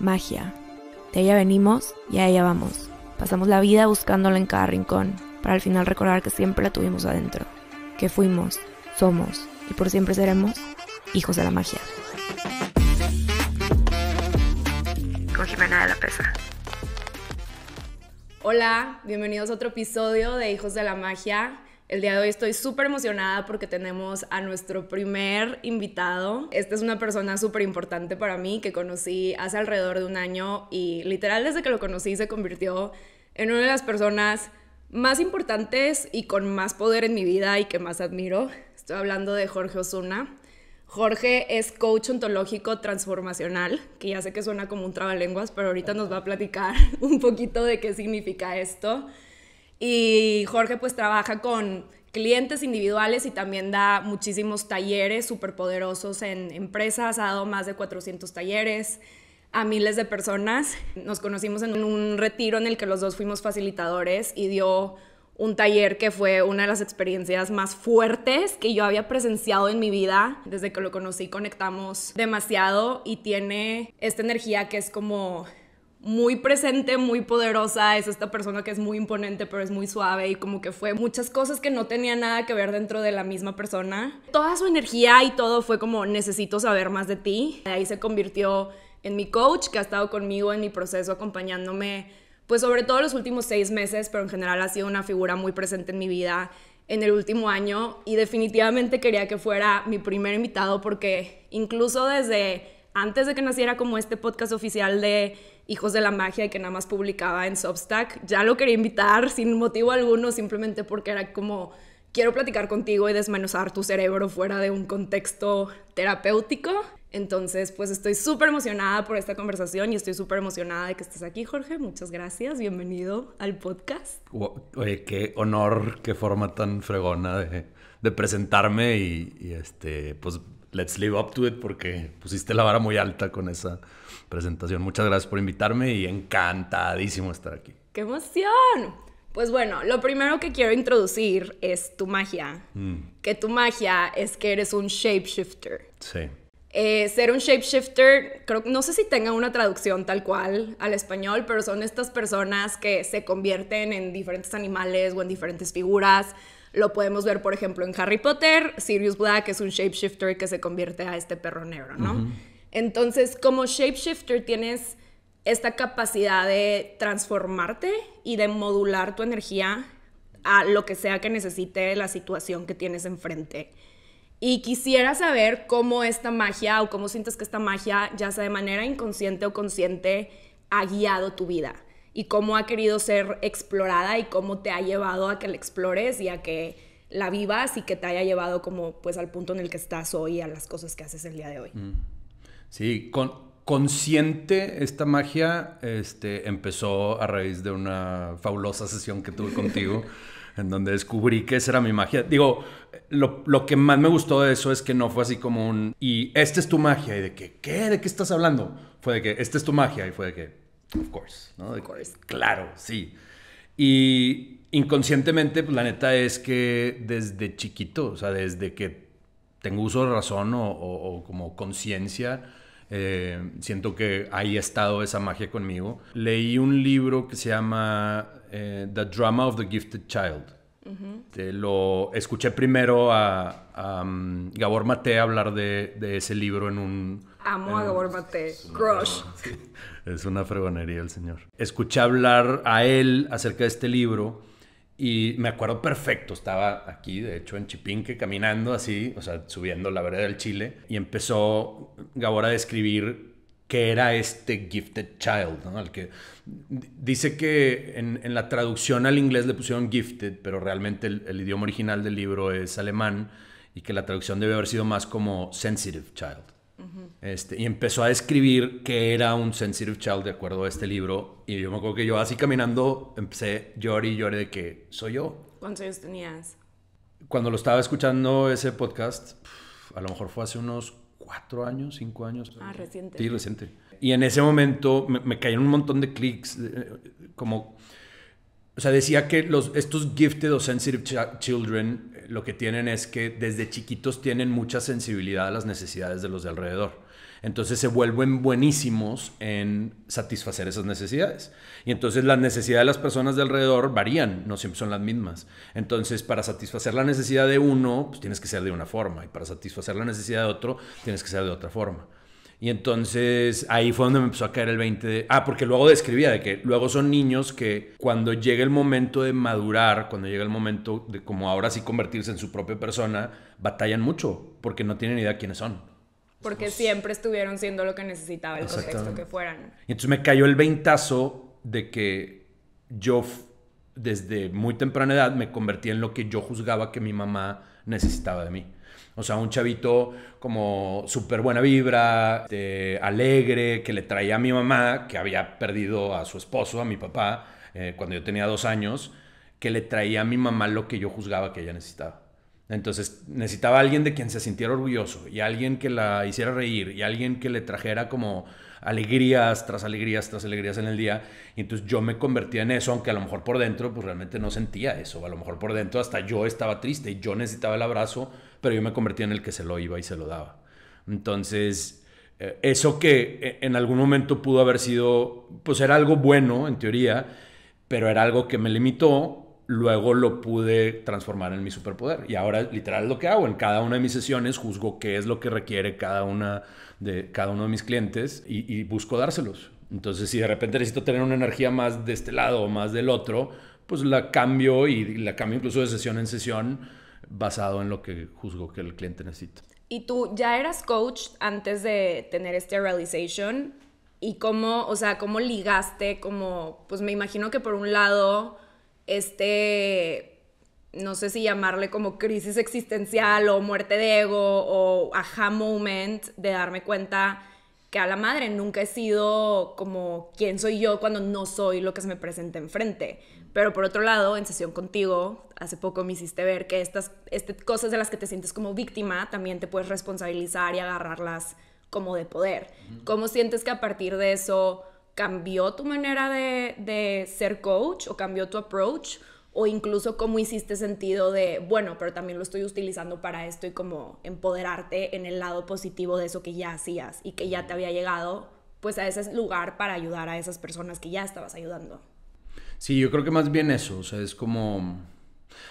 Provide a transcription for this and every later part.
magia. De ella venimos y a ella vamos. Pasamos la vida buscándola en cada rincón, para al final recordar que siempre la tuvimos adentro, que fuimos, somos y por siempre seremos hijos de la magia. Con Jimena la Pesa. Hola, bienvenidos a otro episodio de Hijos de la Magia. El día de hoy estoy súper emocionada porque tenemos a nuestro primer invitado. Esta es una persona súper importante para mí que conocí hace alrededor de un año y literal desde que lo conocí se convirtió en una de las personas más importantes y con más poder en mi vida y que más admiro. Estoy hablando de Jorge Osuna. Jorge es coach ontológico transformacional, que ya sé que suena como un trabalenguas, pero ahorita nos va a platicar un poquito de qué significa esto. Y Jorge pues trabaja con clientes individuales y también da muchísimos talleres súper poderosos en empresas, ha dado más de 400 talleres a miles de personas. Nos conocimos en un retiro en el que los dos fuimos facilitadores y dio un taller que fue una de las experiencias más fuertes que yo había presenciado en mi vida. Desde que lo conocí conectamos demasiado y tiene esta energía que es como muy presente, muy poderosa, es esta persona que es muy imponente, pero es muy suave y como que fue muchas cosas que no tenía nada que ver dentro de la misma persona. Toda su energía y todo fue como necesito saber más de ti. De ahí se convirtió en mi coach que ha estado conmigo en mi proceso acompañándome pues sobre todo los últimos seis meses, pero en general ha sido una figura muy presente en mi vida en el último año y definitivamente quería que fuera mi primer invitado porque incluso desde antes de que naciera como este podcast oficial de Hijos de la Magia y que nada más publicaba en Substack. Ya lo quería invitar sin motivo alguno, simplemente porque era como, quiero platicar contigo y desmenuzar tu cerebro fuera de un contexto terapéutico. Entonces, pues estoy súper emocionada por esta conversación y estoy súper emocionada de que estés aquí, Jorge. Muchas gracias. Bienvenido al podcast. Oye, qué honor, qué forma tan fregona de, presentarme y, este, pues, let's live up to it porque pusiste la vara muy alta con esa presentación. Muchas gracias por invitarme y encantadísimo estar aquí. ¡Qué emoción! Pues bueno, lo primero que quiero introducir es tu magia. Mm. Que tu magia es que eres un shapeshifter. Sí. Eh, ser un shapeshifter, creo, no sé si tenga una traducción tal cual al español, pero son estas personas que se convierten en diferentes animales o en diferentes figuras. Lo podemos ver, por ejemplo, en Harry Potter. Sirius Black es un shapeshifter que se convierte a este perro negro, ¿no? Entonces, como shapeshifter tienes esta capacidad de transformarte y de modular tu energía a lo que sea que necesite la situación que tienes enfrente. Y quisiera saber cómo esta magia o cómo sientes que esta magia, ya sea de manera inconsciente o consciente, ha guiado tu vida y cómo ha querido ser explorada y cómo te ha llevado a que la explores y a que la vivas y que te haya llevado como pues al punto en el que estás hoy a las cosas que haces el día de hoy. Mm. Sí, consciente esta magia este, empezó a raíz de una fabulosa sesión que tuve contigo, en donde descubrí que esa era mi magia. Digo, lo, que más me gustó de eso es que no fue así como un, y esta es tu magia, y de que, ¿qué? ¿De qué estás hablando? Fue de que, esta es tu magia, y fue de que, of course, ¿no? De, Claro, sí. Y inconscientemente, pues la neta es que desde chiquito, o sea, desde que tengo uso de razón o como conciencia, eh, siento que ahí ha estado esa magia conmigo. Leí un libro que se llama eh, The Drama of the Gifted Child. Eh, lo escuché primero a, mm, Gabor Mate hablar de, de, ese libro en un... Amo a Gabor Mate, crush. Es una fregonería el señor. Escuché hablar a él acerca de este libro y me acuerdo perfecto, estaba aquí, de hecho, en Chipinque, caminando así, o sea, subiendo la vereda del Chile, y empezó Gabor a describir qué era este gifted child, Al que dice que en, la traducción al inglés le pusieron gifted, pero realmente el idioma original del libro es alemán y que la traducción debe haber sido más como sensitive child. Este, y empezó a escribir que era un sensitive child de acuerdo a este libro. Y yo me acuerdo que yo así caminando empecé llorar y lloré de que soy yo. ¿Cuántos años tenías? Cuando lo estaba escuchando ese podcast, a lo mejor fue hace unos cuatro años, cinco años. Ah, reciente. Sí, reciente. Y en ese momento me, me cayeron un montón de clics, como... O sea, decía que los, estos gifted o sensitive children lo que tienen es que desde chiquitos tienen mucha sensibilidad a las necesidades de los de alrededor. Entonces se vuelven buenísimos en satisfacer esas necesidades. Y entonces las necesidades de las personas de alrededor varían, no siempre son las mismas. Entonces para satisfacer la necesidad de uno, pues, tienes que ser de una forma. Y para satisfacer la necesidad de otro, tienes que ser de otra forma. Y entonces ahí fue donde me empezó a caer el 20 de... Ah, porque luego describía de que luego son niños que cuando llega el momento de madurar, cuando llega el momento de como ahora sí convertirse en su propia persona, batallan mucho porque no tienen idea quiénes son. Porque siempre estuvieron siendo lo que necesitaba el contexto que fueran. Y entonces me cayó el veintazo de que yo desde muy temprana edad me convertí en lo que yo juzgaba que mi mamá necesitaba de mí. O sea, un chavito como súper buena vibra, este, alegre, que le traía a mi mamá, que había perdido a su esposo, a mi papá, eh, cuando yo tenía dos años, que le traía a mi mamá lo que yo juzgaba que ella necesitaba. Entonces necesitaba alguien de quien se sintiera orgulloso y alguien que la hiciera reír y alguien que le trajera como alegrías tras alegrías tras alegrías en el día. Y entonces yo me convertía en eso, aunque a lo mejor por dentro pues realmente no sentía eso. A lo mejor por dentro hasta yo estaba triste y yo necesitaba el abrazo pero yo me convertí en el que se lo iba y se lo daba. Entonces, eh, eso que eh, en algún momento pudo haber sido, pues era algo bueno en teoría, pero era algo que me limitó, luego lo pude transformar en mi superpoder. Y ahora literal lo que hago, en cada una de mis sesiones juzgo qué es lo que requiere cada, una de, cada uno de mis clientes y, y busco dárselos. Entonces si de repente necesito tener una energía más de este lado o más del otro, pues la cambio y la cambio incluso de sesión en sesión basado en lo que juzgo que el cliente necesita. Y tú ya eras coach antes de tener este realization y cómo, o sea, cómo ligaste, como, pues me imagino que por un lado, este, no sé si llamarle como crisis existencial o muerte de ego o aha moment de darme cuenta que a la madre nunca he sido como quién soy yo cuando no soy lo que se me presenta enfrente. Pero por otro lado, en sesión contigo, hace poco me hiciste ver que estas este, cosas de las que te sientes como víctima también te puedes responsabilizar y agarrarlas como de poder. ¿Cómo sientes que a partir de eso cambió tu manera de, de ser coach o cambió tu approach? o incluso cómo hiciste sentido de, bueno, pero también lo estoy utilizando para esto y como empoderarte en el lado positivo de eso que ya hacías y que ya te había llegado, pues a ese lugar para ayudar a esas personas que ya estabas ayudando. Sí, yo creo que más bien eso, o sea, es como,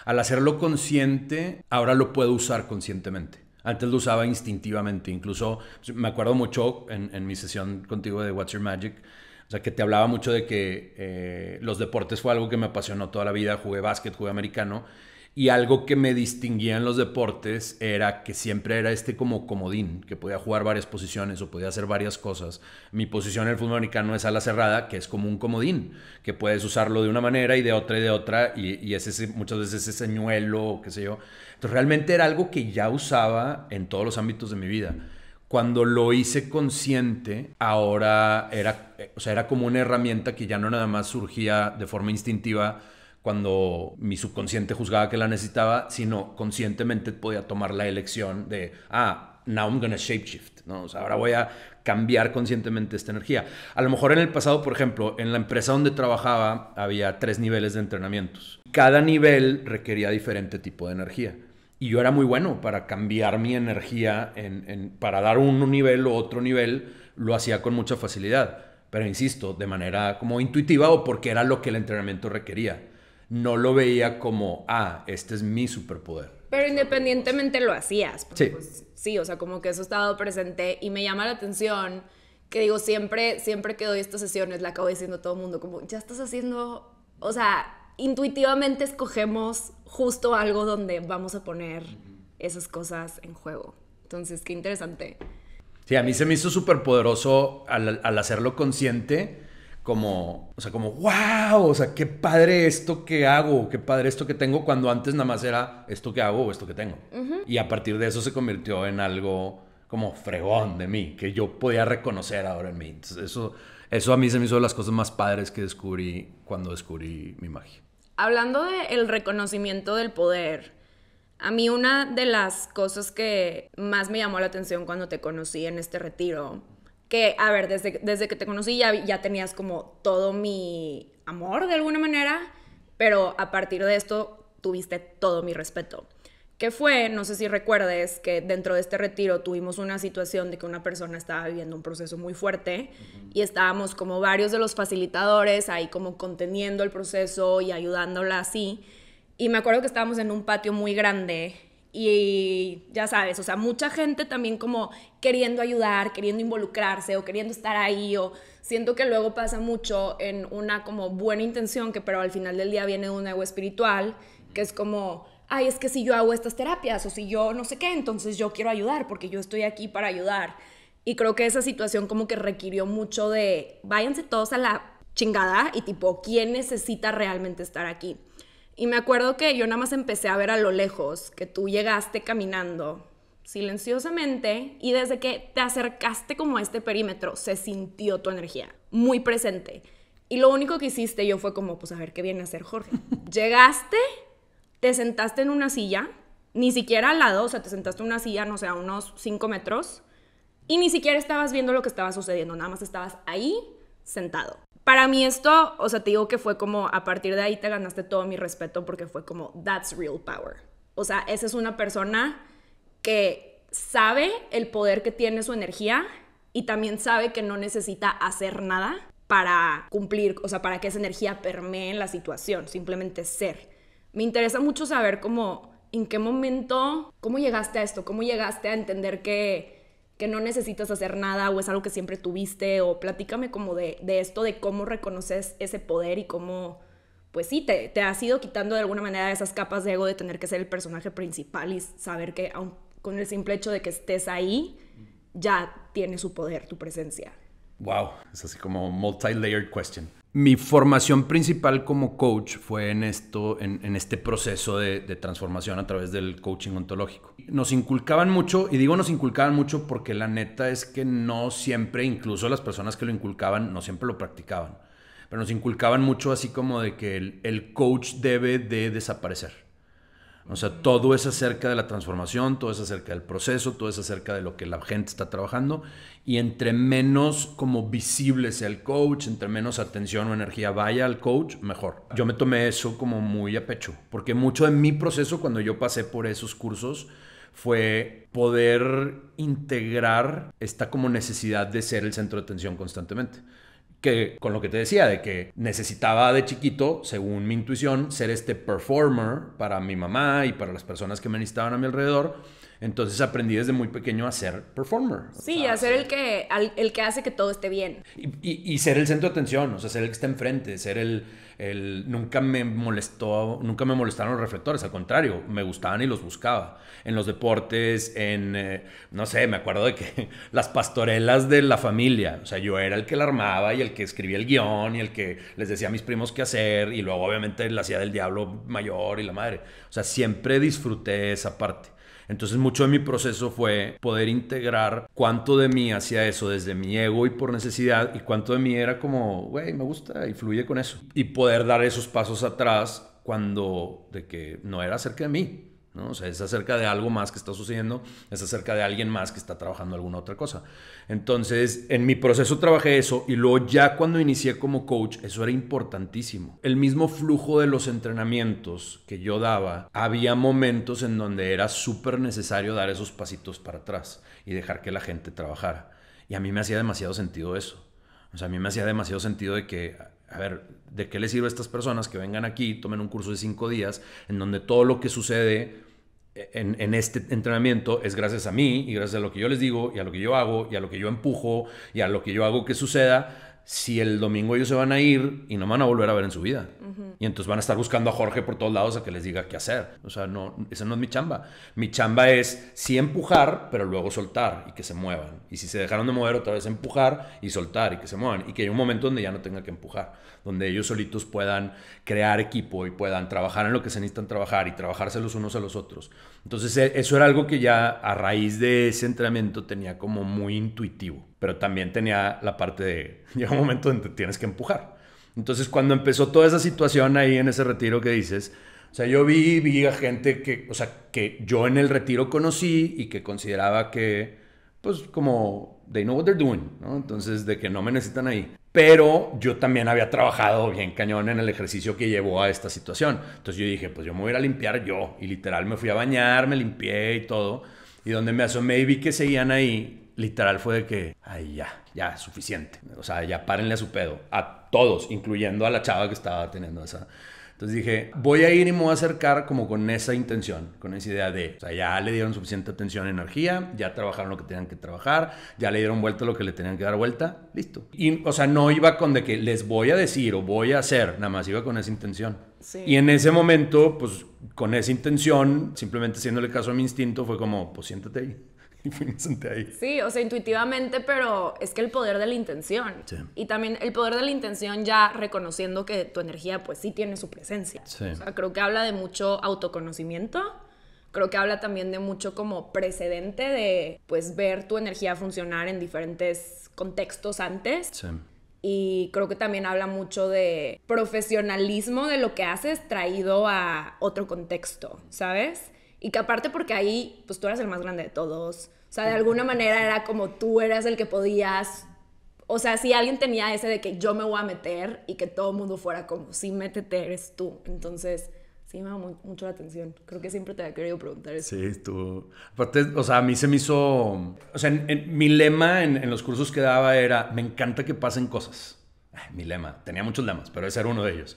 al hacerlo consciente, ahora lo puedo usar conscientemente. Antes lo usaba instintivamente, incluso pues, me acuerdo mucho en, en mi sesión contigo de What's Your Magic, o sea, que te hablaba mucho de que eh, los deportes fue algo que me apasionó toda la vida. Jugué básquet, jugué americano. Y algo que me distinguía en los deportes era que siempre era este como comodín, que podía jugar varias posiciones o podía hacer varias cosas. Mi posición en el fútbol americano es ala cerrada, que es como un comodín, que puedes usarlo de una manera y de otra y de otra, y, es ese, muchas veces ese señuelo qué sé yo. Entonces realmente era algo que ya usaba en todos los ámbitos de mi vida cuando lo hice consciente, ahora era, o sea, era como una herramienta que ya no nada más surgía de forma instintiva cuando mi subconsciente juzgaba que la necesitaba, sino conscientemente podía tomar la elección de, ah, now I'm gonna shapeshift, ¿no? O sea, ahora voy a cambiar conscientemente esta energía. A lo mejor en el pasado, por ejemplo, en la empresa donde trabajaba había tres niveles de entrenamientos. Cada nivel requería diferente tipo de energía. Y yo era muy bueno para cambiar mi energía, en, para dar un nivel o otro nivel, lo hacía con mucha facilidad. Pero insisto, de manera como intuitiva o porque era lo que el entrenamiento requería. No lo veía como, ah, este es mi superpoder. Pero independientemente lo hacías. sí. Pues, sí, o sea, como que eso estaba presente y me llama la atención que digo, siempre, siempre que doy estas sesiones, la acabo diciendo a todo el mundo, como, ya estás haciendo, o sea, intuitivamente escogemos justo algo donde vamos a poner esas cosas en juego. Entonces, qué interesante. Sí, a mí se me hizo súper poderoso al, hacerlo consciente, como, o sea, como, wow, o sea, qué padre esto que hago, qué padre esto que tengo, cuando antes nada más era esto que hago o esto que tengo. Y a partir de eso se convirtió en algo como fregón de mí, que yo podía reconocer ahora en mí. Entonces, eso, eso a mí se me hizo de las cosas más padres que descubrí cuando descubrí mi magia hablando del el reconocimiento del poder, a mí una de las cosas que más me llamó la atención cuando te conocí en este retiro, que, a ver, desde, desde que te conocí ya, ya tenías como todo mi amor de alguna manera, pero a partir de esto tuviste todo mi respeto que fue, no sé si recuerdes, que dentro de este retiro tuvimos una situación de que una persona estaba viviendo un proceso muy fuerte y estábamos como varios de los facilitadores ahí como conteniendo el proceso y ayudándola así. Y me acuerdo que estábamos en un patio muy grande y ya sabes, o sea, mucha gente también como queriendo ayudar, queriendo involucrarse o queriendo estar ahí o siento que luego pasa mucho en una como buena intención que pero al final del día viene un ego espiritual, que es como ay, es que si yo hago estas terapias o si yo no sé qué, entonces yo quiero ayudar porque yo estoy aquí para ayudar. Y creo que esa situación como que requirió mucho de, váyanse todos a la chingada y tipo, ¿quién necesita realmente estar aquí? Y me acuerdo que yo nada más empecé a ver a lo lejos que tú llegaste caminando silenciosamente y desde que te acercaste como a este perímetro se sintió tu energía muy presente. Y lo único que hiciste yo fue como, pues a ver qué viene a hacer Jorge. Llegaste, te sentaste en una silla, ni siquiera al lado, o sea, te sentaste en una silla, no sé, a unos 5 metros, y ni siquiera estabas viendo lo que estaba sucediendo, nada más estabas ahí sentado. Para mí esto, o sea, te digo que fue como, a partir de ahí te ganaste todo mi respeto porque fue como, that's real power. O sea, esa es una persona que sabe el poder que tiene su energía y también sabe que no necesita hacer nada para cumplir, o sea, para que esa energía permee en la situación, simplemente ser me interesa mucho saber cómo, en qué momento, cómo llegaste a esto, cómo llegaste a entender que, que no necesitas hacer nada o es algo que siempre tuviste o platícame como de, esto, de cómo reconoces ese poder y cómo, pues sí, te, te, has ido quitando de alguna manera esas capas de ego de tener que ser el personaje principal y saber que aun con el simple hecho de que estés ahí, ya tiene su poder, tu presencia. Wow, es así como multi-layered question mi formación principal como coach fue en esto, en, este proceso de, transformación a través del coaching ontológico. Nos inculcaban mucho, y digo nos inculcaban mucho porque la neta es que no siempre, incluso las personas que lo inculcaban, no siempre lo practicaban. Pero nos inculcaban mucho así como de que el, el coach debe de desaparecer. O sea, todo es acerca de la transformación, todo es acerca del proceso, todo es acerca de lo que la gente está trabajando. Y entre menos como visible sea el coach, entre menos atención o energía vaya al coach, mejor. Yo me tomé eso como muy a pecho, porque mucho de mi proceso cuando yo pasé por esos cursos fue poder integrar esta como necesidad de ser el centro de atención constantemente que con lo que te decía, de que necesitaba de chiquito, según mi intuición, ser este performer para mi mamá y para las personas que me necesitaban a mi alrededor. Entonces aprendí desde muy pequeño a ser performer. Sí, a ser el que, el que hace que todo esté bien. y ser el centro de atención, o sea, ser el que está enfrente, ser el, nunca me molestó, nunca me molestaron los reflectores, al contrario, me gustaban y los buscaba. En los deportes, en, eh, no sé, me acuerdo de que las pastorelas de la familia, o sea, yo era el que la armaba y el que escribía el guión y el que les decía a mis primos qué hacer y luego obviamente la hacía del diablo mayor y la madre. O sea, siempre disfruté esa parte. Entonces mucho de mi proceso fue poder integrar cuánto de mí hacía eso desde mi ego y por necesidad y cuánto de mí era como, güey, me gusta y fluye con eso. Y poder dar esos pasos atrás cuando de que no era acerca de mí, o sea, es acerca de algo más que está sucediendo, es acerca de alguien más que está trabajando alguna otra cosa. Entonces, en mi proceso trabajé eso y luego ya cuando inicié como coach, eso era importantísimo. El mismo flujo de los entrenamientos que yo daba, había momentos en donde era súper necesario dar esos pasitos para atrás y dejar que la gente trabajara. Y a mí me hacía demasiado sentido eso. O sea, a mí me hacía demasiado sentido de que, a ver, ¿de qué le sirve a estas personas que vengan aquí, tomen un curso de cinco días, en donde todo lo que sucede en, este entrenamiento es gracias a mí y gracias a lo que yo les digo y a lo que yo hago y a lo que yo empujo y a lo que yo hago que suceda si el domingo ellos se van a ir y no van a volver a ver en su vida. Y entonces van a estar buscando a Jorge por todos lados a que les diga qué hacer. O sea, no, esa no es mi chamba. Mi chamba es sí empujar, pero luego soltar y que se muevan. Y si se dejaron de mover, otra vez empujar y soltar y que se muevan. Y que haya un momento donde ya no tenga que empujar. Donde ellos solitos puedan crear equipo y puedan trabajar en lo que se necesitan trabajar y trabajarse los unos a los otros. Entonces e, eso era algo que ya a raíz de ese entrenamiento tenía como muy intuitivo, pero también tenía la parte de, llega un momento donde tienes que empujar. Entonces cuando empezó toda esa situación ahí en ese retiro que dices, o sea, yo vi, vi a gente que, o sea, que yo en el retiro conocí y que consideraba que, pues como, they know what they're doing, Entonces, de que no me necesitan ahí pero yo también había trabajado bien cañón en el ejercicio que llevó a esta situación. Entonces yo dije, pues yo me voy a ir a limpiar yo. Y literal me fui a bañar, me limpié y todo. Y donde me asomé y vi que seguían ahí, literal fue de que, ahí ya, ya, suficiente. O sea, ya párenle a su pedo. A todos, incluyendo a la chava que estaba teniendo esa, entonces dije, voy a ir y me voy a acercar como con esa intención, con esa idea de, o sea, ya le dieron suficiente atención y energía, ya trabajaron lo que tenían que trabajar, ya le dieron vuelta lo que le tenían que dar vuelta, listo. Y, o sea, no iba con de que les voy a decir o voy a hacer, nada más iba con esa intención. Sí. Y en ese momento, pues con esa intención, simplemente haciéndole caso a mi instinto, fue como, pues siéntate ahí. Sí, o sea, intuitivamente, pero es que el poder de la intención. Y también el poder de la intención ya reconociendo que tu energía pues sí tiene su presencia. creo que habla de mucho autoconocimiento. Creo que habla también de mucho como precedente de pues ver tu energía funcionar en diferentes contextos antes. Sí. Y creo que también habla mucho de profesionalismo de lo que haces traído a otro contexto, ¿sabes? Y que aparte porque ahí, pues tú eras el más grande de todos. O sea, de alguna manera era como tú eras el que podías. O sea, si alguien tenía ese de que yo me voy a meter y que todo el mundo fuera como, sí, métete, eres tú. Entonces, sí me llamó mucho la atención. Creo que siempre te había querido preguntar eso. Sí, tú. Aparte, o sea, a mí se me hizo. O sea, mi lema en, los cursos que daba era: me encanta que pasen cosas. mi lema. Tenía muchos lemas, pero ese era uno de ellos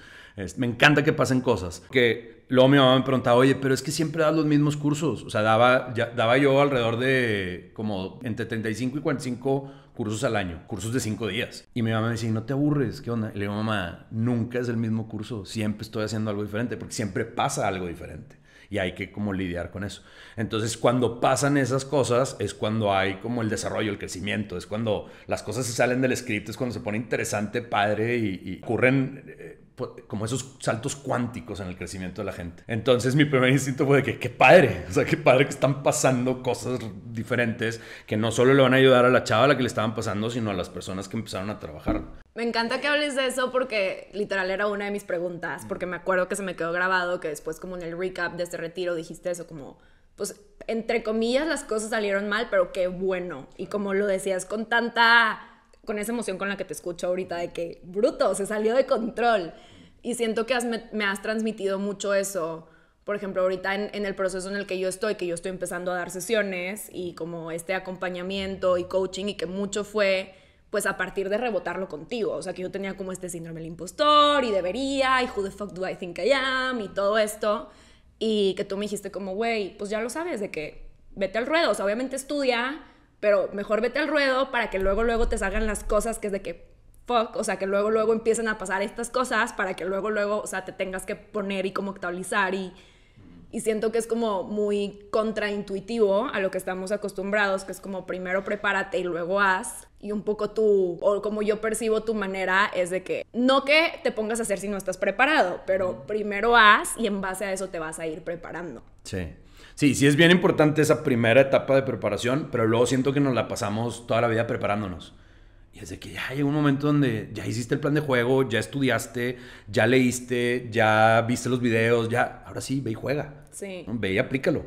me encanta que pasen cosas. Que luego mi mamá me preguntaba, oye, pero es que siempre das los mismos cursos. O sea, daba, daba yo alrededor de como entre 35 y 45 cursos al año, cursos de cinco días. Y mi mamá me decía, no te aburres, ¿qué onda? le digo, mamá, nunca es el mismo curso, siempre estoy haciendo algo diferente, porque siempre pasa algo diferente. Y hay que como lidiar con eso. Entonces, cuando pasan esas cosas, es cuando hay como el desarrollo, el crecimiento, es cuando las cosas se salen del script, es cuando se pone interesante, padre, y, ocurren eh, como esos saltos cuánticos en el crecimiento de la gente. Entonces mi primer instinto fue de que qué padre, o sea, qué padre que están pasando cosas diferentes que no solo le van a ayudar a la chava a la que le estaban pasando, sino a las personas que empezaron a trabajar. Me encanta que hables de eso porque literal era una de mis preguntas, porque me acuerdo que se me quedó grabado que después como en el recap de este retiro dijiste eso como pues entre comillas las cosas salieron mal, pero qué bueno. Y como lo decías con tanta con esa emoción con la que te escucho ahorita de que, bruto, se salió de control. Y siento que me, has transmitido mucho eso. Por ejemplo, ahorita en, en, el proceso en el que yo estoy, que yo estoy empezando a dar sesiones y como este acompañamiento y coaching y que mucho fue pues a partir de rebotarlo contigo, o sea que yo tenía como este síndrome del impostor y debería y who the fuck do I think I am y todo esto y que tú me dijiste como, güey, pues ya lo sabes de que vete al ruedo, o sea, obviamente estudia, pero mejor vete al ruedo para que luego, luego te salgan las cosas que es de que, fuck, o sea, que luego, luego empiecen a pasar estas cosas para que luego, luego, o sea, te tengas que poner y como actualizar y, y siento que es como muy contraintuitivo a lo que estamos acostumbrados, que es como primero prepárate y luego haz. Y un poco tú, o como yo percibo tu manera, es de que no que te pongas a hacer si no estás preparado, pero primero haz y en base a eso te vas a ir preparando. Sí, Sí, sí es bien importante esa primera etapa de preparación, pero luego siento que nos la pasamos toda la vida preparándonos. Y es de que ya hay un momento donde ya hiciste el plan de juego, ya estudiaste, ya leíste, ya viste los videos, ya, ahora sí, ve y juega. Sí. Ve y aplícalo.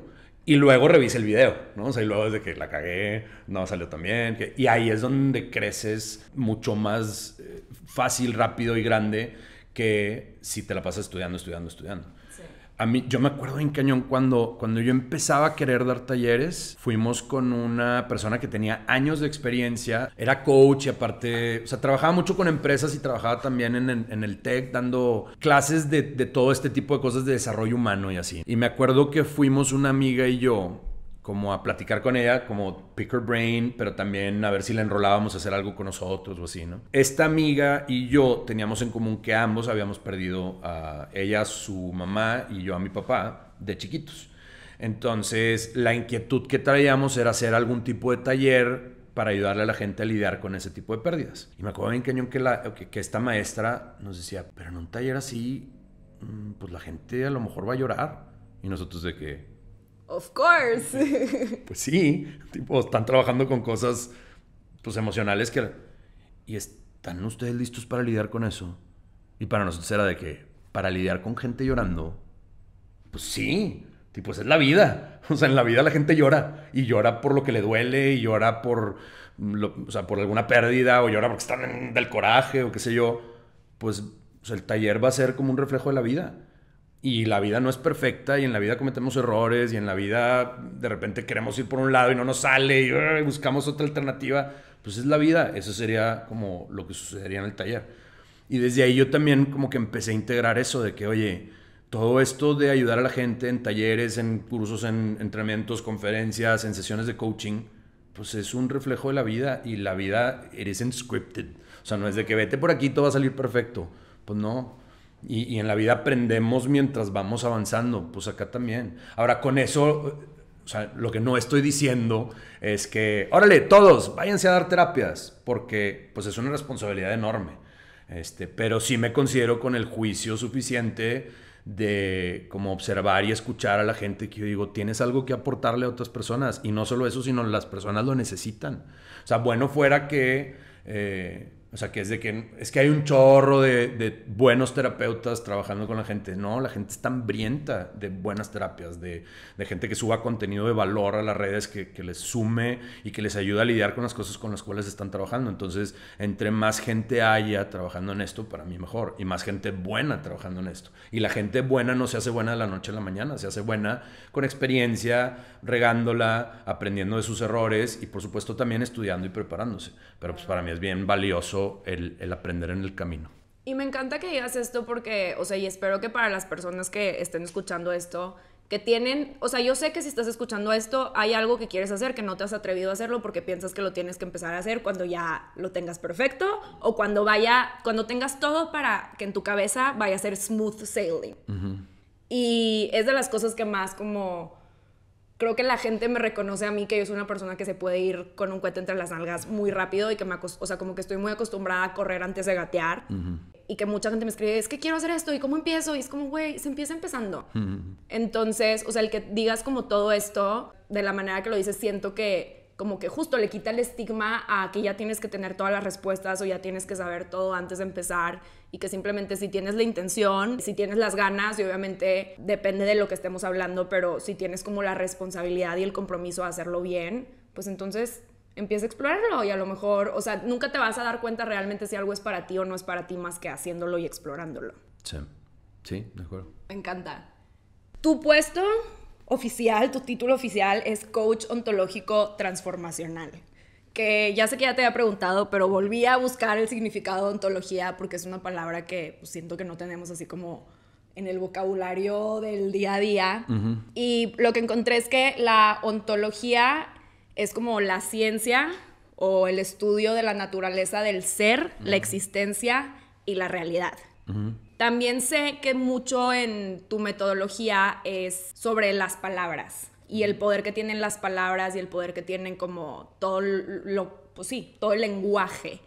Y luego revisa el video, ¿no? O sea, y luego es de que la cagué, no salió tan bien. Y ahí es donde creces mucho más eh, fácil, rápido y grande que si te la pasas estudiando, estudiando, estudiando mí, yo me acuerdo en cañón cuando, cuando yo empezaba a querer dar talleres, fuimos con una persona que tenía años de experiencia, era coach y aparte, o sea, trabajaba mucho con empresas y trabajaba también en, el tech dando clases de, de todo este tipo de cosas de desarrollo humano y así. Y me acuerdo que fuimos una amiga y yo como a platicar con ella, como pick her brain, pero también a ver si la enrolábamos a hacer algo con nosotros o así, ¿no? Esta amiga y yo teníamos en común que ambos habíamos perdido a ella, a su mamá y yo a mi papá de chiquitos. Entonces, la inquietud que traíamos era hacer algún tipo de taller para ayudarle a la gente a lidiar con ese tipo de pérdidas. Y me acuerdo bien que, que, esta maestra nos decía, pero en un taller así, mm, pues la gente a lo mejor va a llorar. Y nosotros de que, Of course. Pues sí, tipo, están trabajando con cosas pues emocionales que... ¿Y están ustedes listos para lidiar con eso? Y para nosotros era de que, para lidiar con gente llorando, pues sí, tipo, es la vida. O sea, en la vida la gente llora y llora por lo que le duele y llora por, o sea, por alguna pérdida o llora porque están del coraje o qué sé yo. pues el taller va a ser como un reflejo de la vida y la vida no es perfecta y en la vida cometemos errores y en la vida de repente queremos ir por un lado y no nos sale y, eh, buscamos otra alternativa. Pues es la vida, eso sería como lo que sucedería en el taller. Y desde ahí yo también como que empecé a integrar eso de que, oye, todo esto de ayudar a la gente en talleres, en cursos, en entrenamientos, conferencias, en sesiones de coaching, pues es un reflejo de la vida y la vida eres en scripted. O sea, no es de que vete por aquí, y todo va a salir perfecto. Pues no, y, en la vida aprendemos mientras vamos avanzando, pues acá también. Ahora, con eso, lo que no estoy diciendo es que, órale, todos, váyanse a dar terapias, porque pues es una responsabilidad enorme. Este, pero sí me considero con el juicio suficiente de como observar y escuchar a la gente que yo digo, tienes algo que aportarle a otras personas. Y no solo eso, sino las personas lo necesitan. O sea, bueno fuera que... Eh, o sea, que es de que es que hay un chorro de, buenos terapeutas trabajando con la gente. No, la gente está hambrienta de buenas terapias, de, gente que suba contenido de valor a las redes, que, les sume y que les ayuda a lidiar con las cosas con las cuales están trabajando. Entonces, entre más gente haya trabajando en esto, para mí mejor. Y más gente buena trabajando en esto. Y la gente buena no se hace buena de la noche a la mañana, se hace buena con experiencia, regándola, aprendiendo de sus errores y, por supuesto, también estudiando y preparándose. Pero pues para mí es bien valioso el, aprender en el camino. Y me encanta que digas esto porque, o sea, y espero que para las personas que estén escuchando esto, que tienen, o sea, yo sé que si estás escuchando esto, hay algo que quieres hacer que no te has atrevido a hacerlo porque piensas que lo tienes que empezar a hacer cuando ya lo tengas perfecto o cuando vaya, cuando tengas todo para que en tu cabeza vaya a ser smooth sailing. Y es de las cosas que más como creo que la gente me reconoce a mí que yo soy una persona que se puede ir con un cueto entre las nalgas muy rápido y que me o sea, como que estoy muy acostumbrada a correr antes de gatear. Y que mucha gente me escribe, es que quiero hacer esto y cómo empiezo. Y es como, güey, se empieza empezando. Entonces, o sea, el que digas como todo esto, de la manera que lo dices, siento que como que justo le quita el estigma a que ya tienes que tener todas las respuestas o ya tienes que saber todo antes de empezar y que simplemente si tienes la intención, si tienes las ganas y obviamente depende de lo que estemos hablando, pero si tienes como la responsabilidad y el compromiso a hacerlo bien, pues entonces empieza a explorarlo y a lo mejor, o sea, nunca te vas a dar cuenta realmente si algo es para ti o no es para ti más que haciéndolo y explorándolo. Sí, sí, de acuerdo. Me encanta. Tu puesto, oficial, tu título oficial es coach ontológico transformacional. Que ya sé que ya te había preguntado, pero volví a buscar el significado de ontología porque es una palabra que pues, siento que no tenemos así como en el vocabulario del día a día. Y lo que encontré es que la ontología es como la ciencia o el estudio de la naturaleza del ser, la existencia y la realidad. También sé que mucho en tu metodología es sobre las palabras y el poder que tienen las palabras y el poder que tienen como todo lo, pues sí, todo el lenguaje.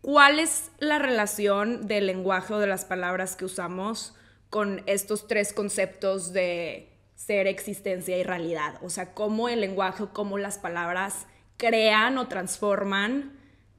¿Cuál es la relación del lenguaje o de las palabras que usamos con estos tres conceptos de ser, existencia y realidad? O sea, cómo el lenguaje o cómo las palabras crean o transforman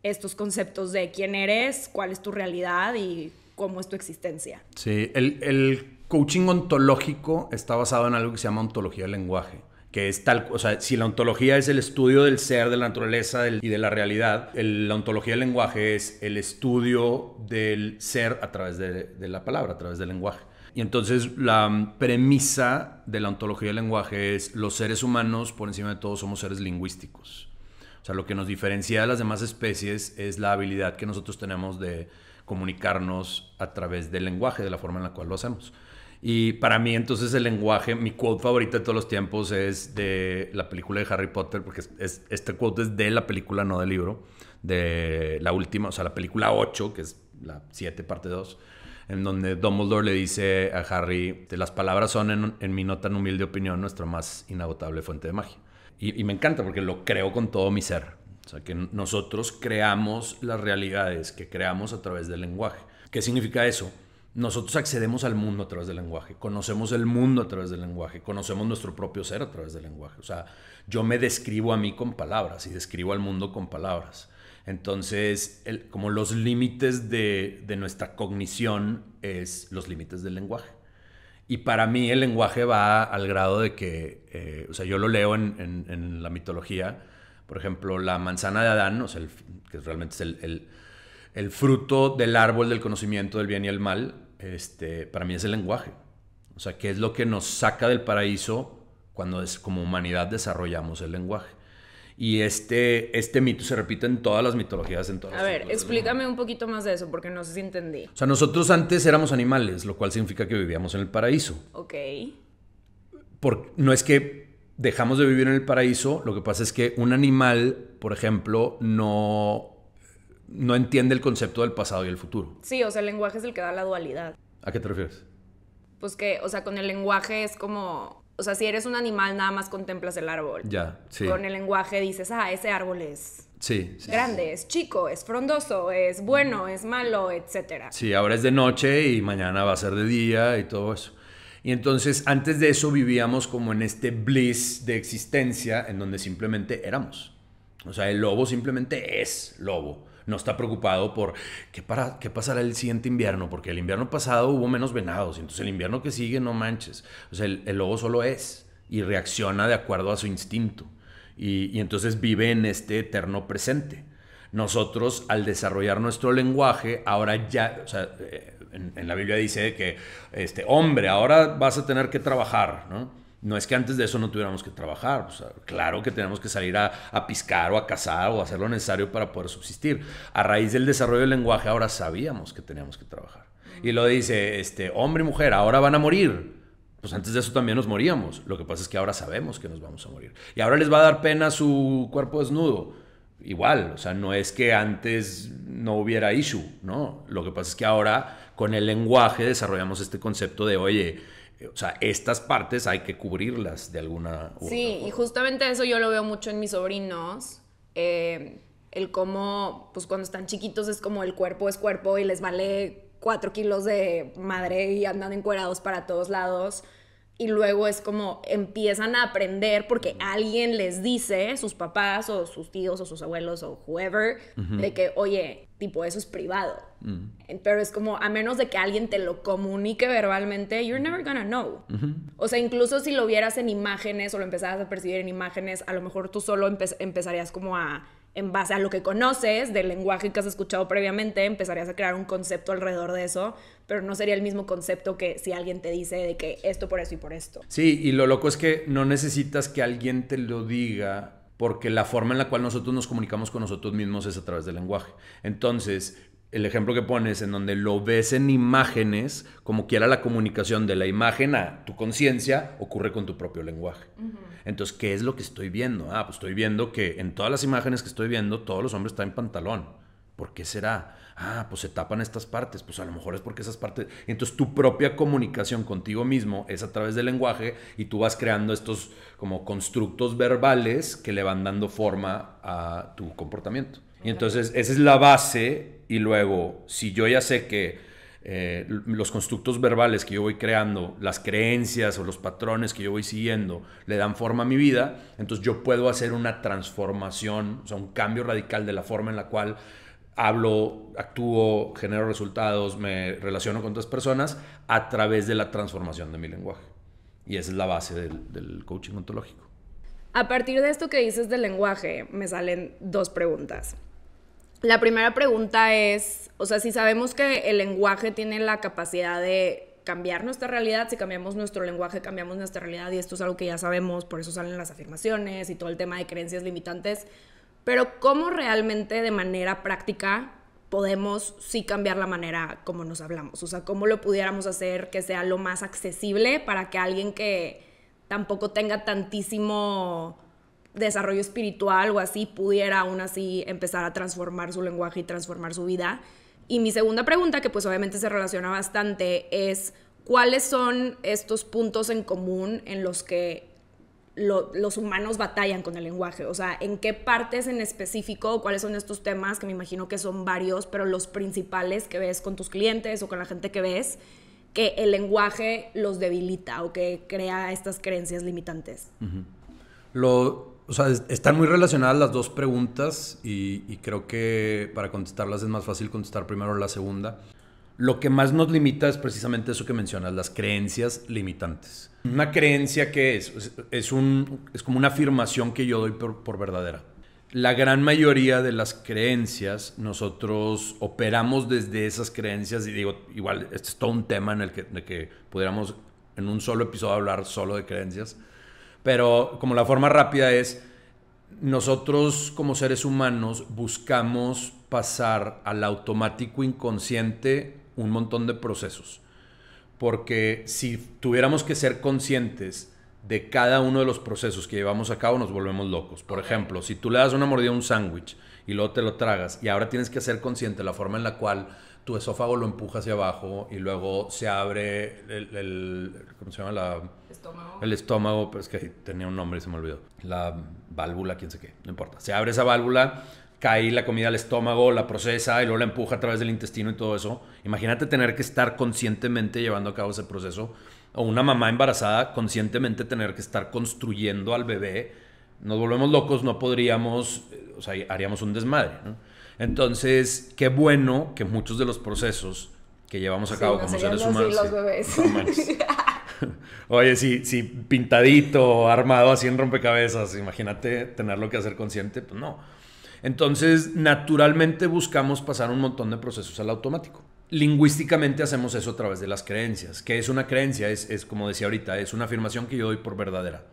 estos conceptos de quién eres, cuál es tu realidad y cómo es tu existencia. Sí, el, coaching ontológico está basado en algo que se llama ontología del lenguaje que es tal, o si la ontología es el estudio del ser, de la naturaleza y de la realidad, la ontología del lenguaje es el estudio del ser a través de, de, la palabra, a través del lenguaje. Y entonces la premisa de la ontología del lenguaje es los seres humanos, por encima de todo, somos seres lingüísticos. O sea, lo que nos diferencia de las demás especies es la habilidad que nosotros tenemos de comunicarnos a través del lenguaje, de la forma en la cual lo hacemos. Y para mí entonces el lenguaje, mi quote favorita de todos los tiempos es de la película de Harry Potter, porque este quote es de la película, no del libro, de la última, o sea, la película 8, que es la 7 parte 2, en donde Dumbledore le dice a Harry, las palabras son, en, mi no tan humilde opinión, nuestra más inagotable fuente de magia. y me encanta porque lo creo con todo mi ser o sea, que nosotros creamos las realidades, que creamos a través del lenguaje. ¿Qué significa eso? Nosotros accedemos al mundo a través del lenguaje, conocemos el mundo a través del lenguaje, conocemos nuestro propio ser a través del lenguaje. O sea, yo me describo a mí con palabras y describo al mundo con palabras. Entonces, como los límites de, nuestra cognición es los límites del lenguaje. Y para mí el lenguaje va al grado de que, eh, o sea, yo lo leo en la mitología, por ejemplo, la manzana de Adán, o que realmente es el, el, fruto del árbol del conocimiento del bien y el mal, este, para mí es el lenguaje. O sea, ¿qué es lo que nos saca del paraíso cuando es, como humanidad desarrollamos el lenguaje? Y este, este mito se repite en todas las mitologías. En a ver, explícame un poquito más de eso, porque no sé si entendí. O sea, nosotros antes éramos animales, lo cual significa que vivíamos en el paraíso. Ok. Por, no es que dejamos de vivir en el paraíso, lo que pasa es que un animal, por ejemplo, no, no entiende el concepto del pasado y el futuro. Sí, o sea, el lenguaje es el que da la dualidad. ¿A qué te refieres? Pues que, o sea, con el lenguaje es como, o sea, si eres un animal nada más contemplas el árbol. Ya, Con el lenguaje dices, ah, ese árbol es grande, es chico, es frondoso, es bueno, es malo, etc. Sí, ahora es de noche y mañana va a ser de día y todo eso. Y entonces antes de eso vivíamos como en este bliss de existencia en donde simplemente éramos. O sea, el lobo simplemente es lobo. No está preocupado por qué, para, qué pasará el siguiente invierno, porque el invierno pasado hubo menos venados, y entonces el invierno que sigue no manches. O sea, el, lobo solo es y reacciona de acuerdo a su instinto. Y, entonces vive en este eterno presente. Nosotros, al desarrollar nuestro lenguaje, ahora ya, eh, en, la Biblia dice que, este, hombre, ahora vas a tener que trabajar, ¿no? es que antes de eso no tuviéramos que trabajar, claro que tenemos que salir a, piscar o a cazar o hacer lo necesario para poder subsistir. A raíz del desarrollo del lenguaje ahora sabíamos que teníamos que trabajar. Y lo dice, este, hombre y mujer, ahora van a morir. Pues antes de eso también nos moríamos. Lo que pasa es que ahora sabemos que nos vamos a morir. Y ahora les va a dar pena su cuerpo desnudo igual, o sea, no es que antes no hubiera issue, ¿no? Lo que pasa es que ahora con el lenguaje desarrollamos este concepto de, oye, eh, o sea, estas partes hay que cubrirlas de alguna manera. Sí, y justamente eso yo lo veo mucho en mis sobrinos. Eh, el cómo, pues cuando están chiquitos es como el cuerpo es cuerpo y les vale cuatro kilos de madre y andan encuerados para todos lados y luego es como empiezan a aprender porque alguien les dice, sus papás o sus tíos o sus abuelos o whoever, de que, oye, tipo, eso es privado. Mm. Pero es como, a menos de que alguien te lo comunique verbalmente, you're never gonna know. O sea, incluso si lo vieras en imágenes o lo empezaras a percibir en imágenes, a lo mejor tú solo empezarías como a en base a lo que conoces del lenguaje que has escuchado previamente, empezarías a crear un concepto alrededor de eso, pero no sería el mismo concepto que si alguien te dice de que esto por eso y por esto. Sí, y lo loco es que no necesitas que alguien te lo diga porque la forma en la cual nosotros nos comunicamos con nosotros mismos es a través del lenguaje. Entonces, el ejemplo que pones, en donde lo ves en imágenes, como quiera la comunicación de la imagen a tu conciencia, ocurre con tu propio lenguaje. Entonces, ¿qué es lo que estoy viendo? Ah, pues estoy viendo que en todas las imágenes que estoy viendo, todos los hombres están en pantalón. ¿Por qué será? Ah, pues se tapan estas partes. Pues a lo mejor es porque esas partes. Entonces tu propia comunicación contigo mismo es a través del lenguaje y tú vas creando estos como constructos verbales que le van dando forma a tu comportamiento. Y entonces esa es la base y luego, si yo ya sé que eh, los constructos verbales que yo voy creando, las creencias o los patrones que yo voy siguiendo, le dan forma a mi vida, entonces yo puedo hacer una transformación, o sea, un cambio radical de la forma en la cual hablo, actúo, genero resultados, me relaciono con otras personas a través de la transformación de mi lenguaje. Y esa es la base del coaching ontológico. A partir de esto que dices del lenguaje, me salen dos preguntas. La primera pregunta es, o sea, si sabemos que el lenguaje tiene la capacidad de cambiar nuestra realidad, si cambiamos nuestro lenguaje, cambiamos nuestra realidad y esto es algo que ya sabemos, por eso salen las afirmaciones y todo el tema de creencias limitantes, pero ¿cómo realmente de manera práctica podemos sí cambiar la manera como nos hablamos? O sea, ¿cómo lo pudiéramos hacer que sea lo más accesible para que alguien que tampoco tenga tantísimo desarrollo espiritual o así pudiera aún así empezar a transformar su lenguaje y transformar su vida. Y mi segunda pregunta, que pues obviamente se relaciona bastante, es cuáles son estos puntos en común en los que los humanos batallan con el lenguaje. O sea, en qué partes en específico, cuáles son estos temas, que me imagino que son varios, pero los principales que ves con tus clientes o con la gente que ves, que el lenguaje los debilita o que crea estas creencias limitantes. Lo o sea, están muy relacionadas las dos preguntas y, creo que para contestarlas es más fácil contestar primero la segunda. Lo que más nos limita es precisamente eso que mencionas, las creencias limitantes. Una creencia que es, es, como una afirmación que yo doy por, verdadera. La gran mayoría de las creencias, nosotros operamos desde esas creencias y digo, igual, esto es todo un tema en el que, en el que pudiéramos en un solo episodio hablar solo de creencias pero como la forma rápida es, nosotros como seres humanos buscamos pasar al automático inconsciente un montón de procesos. Porque si tuviéramos que ser conscientes de cada uno de los procesos que llevamos a cabo, nos volvemos locos. Por ejemplo, si tú le das una mordida a un sándwich y luego te lo tragas y ahora tienes que ser consciente la forma en la cual tu esófago lo empuja hacia abajo y luego se abre el, el ¿cómo se llama? La, el estómago, pero es que tenía un nombre y se me olvidó. La válvula, quién sé qué, no importa. Se abre esa válvula, cae la comida al estómago, la procesa y luego la empuja a través del intestino y todo eso. Imagínate tener que estar conscientemente llevando a cabo ese proceso. O una mamá embarazada conscientemente tener que estar construyendo al bebé. Nos volvemos locos, no podríamos, o sea, haríamos un desmadre. Entonces, qué bueno que muchos de los procesos que llevamos a cabo como seres humanos. los bebés. Oye, si, pintadito, armado así en rompecabezas, imagínate tenerlo que hacer consciente, pues no. Entonces, naturalmente buscamos pasar un montón de procesos al automático. Lingüísticamente hacemos eso a través de las creencias. que es una creencia? Es, como decía ahorita, es una afirmación que yo doy por verdadera.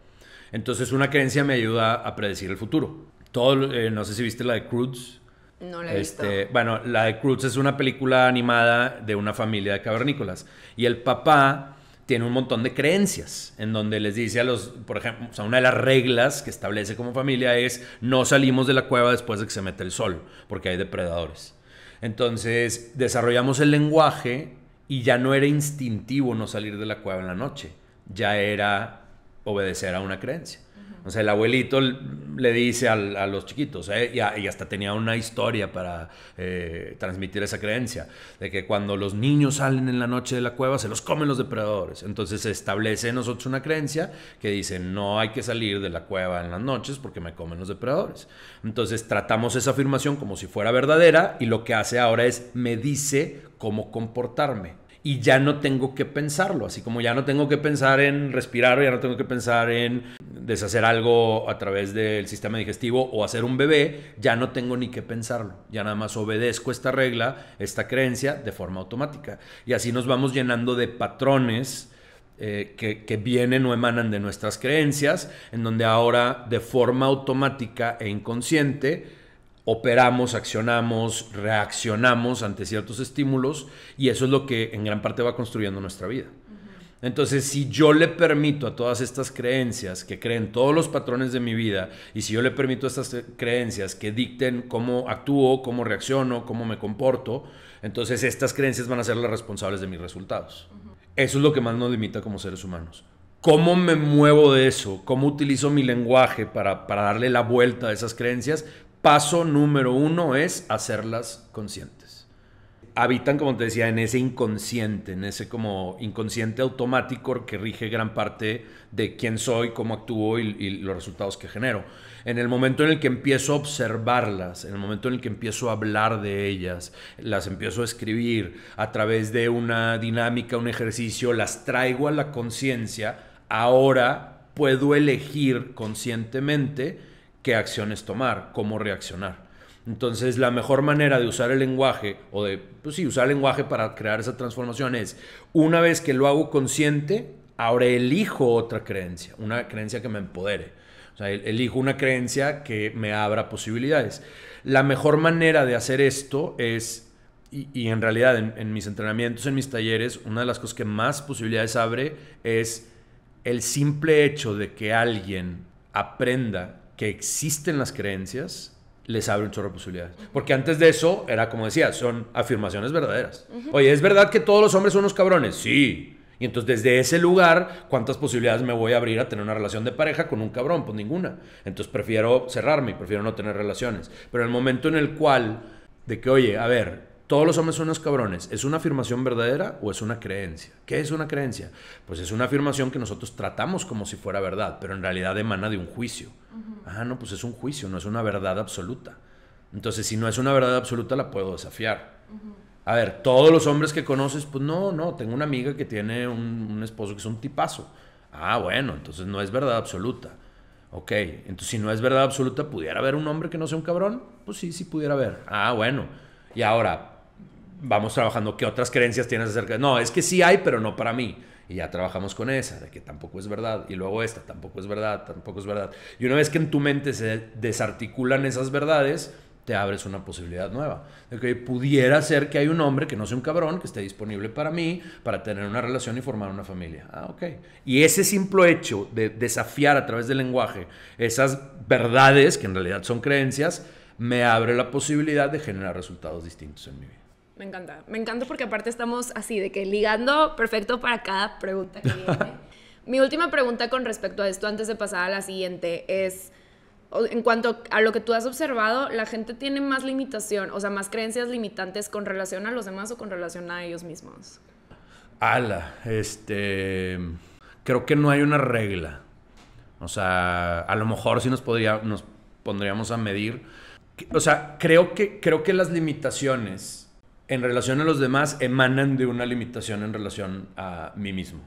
Entonces, una creencia me ayuda a predecir el futuro. Todo, eh, no sé si viste la de Cruz, no la he este, Bueno, la de Cruz es una película animada de una familia de cavernícolas. Y el papá tiene un montón de creencias, en donde les dice a los, por ejemplo, una de las reglas que establece como familia es no salimos de la cueva después de que se mete el sol, porque hay depredadores. Entonces desarrollamos el lenguaje y ya no era instintivo no salir de la cueva en la noche, ya era obedecer a una creencia. O sea, el abuelito le dice a los chiquitos, eh, y, hasta tenía una historia para eh, transmitir esa creencia, de que cuando los niños salen en la noche de la cueva se los comen los depredadores. Entonces se establece en nosotros una creencia que dice, no hay que salir de la cueva en las noches porque me comen los depredadores. Entonces tratamos esa afirmación como si fuera verdadera y lo que hace ahora es me dice cómo comportarme y ya no tengo que pensarlo, así como ya no tengo que pensar en respirar, ya no tengo que pensar en deshacer algo a través del sistema digestivo o hacer un bebé, ya no tengo ni que pensarlo, ya nada más obedezco esta regla, esta creencia de forma automática. Y así nos vamos llenando de patrones. Eh, que vienen o emanan de nuestras creencias, en donde ahora de forma automática e inconsciente operamos, accionamos, reaccionamos ante ciertos estímulos y eso es lo que en gran parte va construyendo nuestra vida. Entonces, si yo le permito a todas estas creencias que creen todos los patrones de mi vida, y si yo le permito a estas creencias que dicten cómo actúo, cómo reacciono, cómo me comporto, entonces estas creencias van a ser las responsables de mis resultados. Eso es lo que más nos limita como seres humanos. ¿Cómo me muevo de eso? ¿Cómo utilizo mi lenguaje para, para darle la vuelta a esas creencias? Paso número uno es hacerlas conscientes. Habitan, como te decía, en ese inconsciente, en ese como inconsciente automático que rige gran parte de quién soy, cómo actúo y, y los resultados que genero. En el momento en el que empiezo a observarlas, en el momento en el que empiezo a hablar de ellas, las empiezo a escribir a través de una dinámica, un ejercicio, las traigo a la conciencia, ahora puedo elegir conscientemente qué acciones tomar, cómo reaccionar. Entonces, la mejor manera de usar el lenguaje, o de, pues sí, usar el lenguaje para crear esa transformación es, una vez que lo hago consciente, ahora elijo otra creencia, una creencia que me empodere. O sea, elijo una creencia que me abra posibilidades. La mejor manera de hacer esto es, y, en realidad en mis entrenamientos, en mis talleres, una de las cosas que más posibilidades abre es el simple hecho de que alguien aprenda existen las creencias les abre un chorro de posibilidades. Porque antes de eso era como decía, son afirmaciones verdaderas. Oye, ¿es verdad que todos los hombres son unos cabrones? Sí. Y entonces desde ese lugar, ¿cuántas posibilidades me voy a abrir a tener una relación de pareja con un cabrón? Pues ninguna. Entonces prefiero cerrarme, prefiero no tener relaciones. Pero el momento en el cual, de que, oye, a ver, todos los hombres son unos cabrones, ¿es una afirmación verdadera o es una creencia? ¿Qué es una creencia? Pues es una afirmación que nosotros tratamos como si fuera verdad, pero en realidad emana de un juicio. Ah, no, pues es un juicio, no es una verdad absoluta. Entonces, si no es una verdad absoluta, la puedo desafiar. A ver, todos los hombres que conoces, pues no, no, tengo una amiga que tiene un, un esposo que es un tipazo. Ah, bueno, entonces no es verdad absoluta. Ok, entonces si no es verdad absoluta, ¿pudiera haber un hombre que no sea un cabrón? Pues sí, sí pudiera haber. Ah, bueno. Y ahora, vamos trabajando qué otras creencias tienes acerca de... No, es que sí hay, pero no para mí. Y ya trabajamos con esa, de que tampoco es verdad. Y luego esta, tampoco es verdad, tampoco es verdad. Y una vez que en tu mente se desarticulan esas verdades, te abres una posibilidad nueva. De que pudiera ser que hay un hombre que no sea un cabrón, que esté disponible para mí, para tener una relación y formar una familia. Ah, ok. Y ese simple hecho de desafiar a través del lenguaje esas verdades, que en realidad son creencias, me abre la posibilidad de generar resultados distintos en mi vida. Me encanta. Me encanta porque aparte estamos así, de que ligando perfecto para cada pregunta que viene. Mi última pregunta con respecto a esto, antes de pasar a la siguiente, es en cuanto a lo que tú has observado, la gente tiene más limitación, o sea, más creencias limitantes con relación a los demás o con relación a ellos mismos. Ala, este. Creo que no hay una regla. O sea, a lo mejor sí nos, podría, nos pondríamos a medir. O sea, creo que, creo que las limitaciones en relación a los demás emanan de una limitación en relación a mí mismo.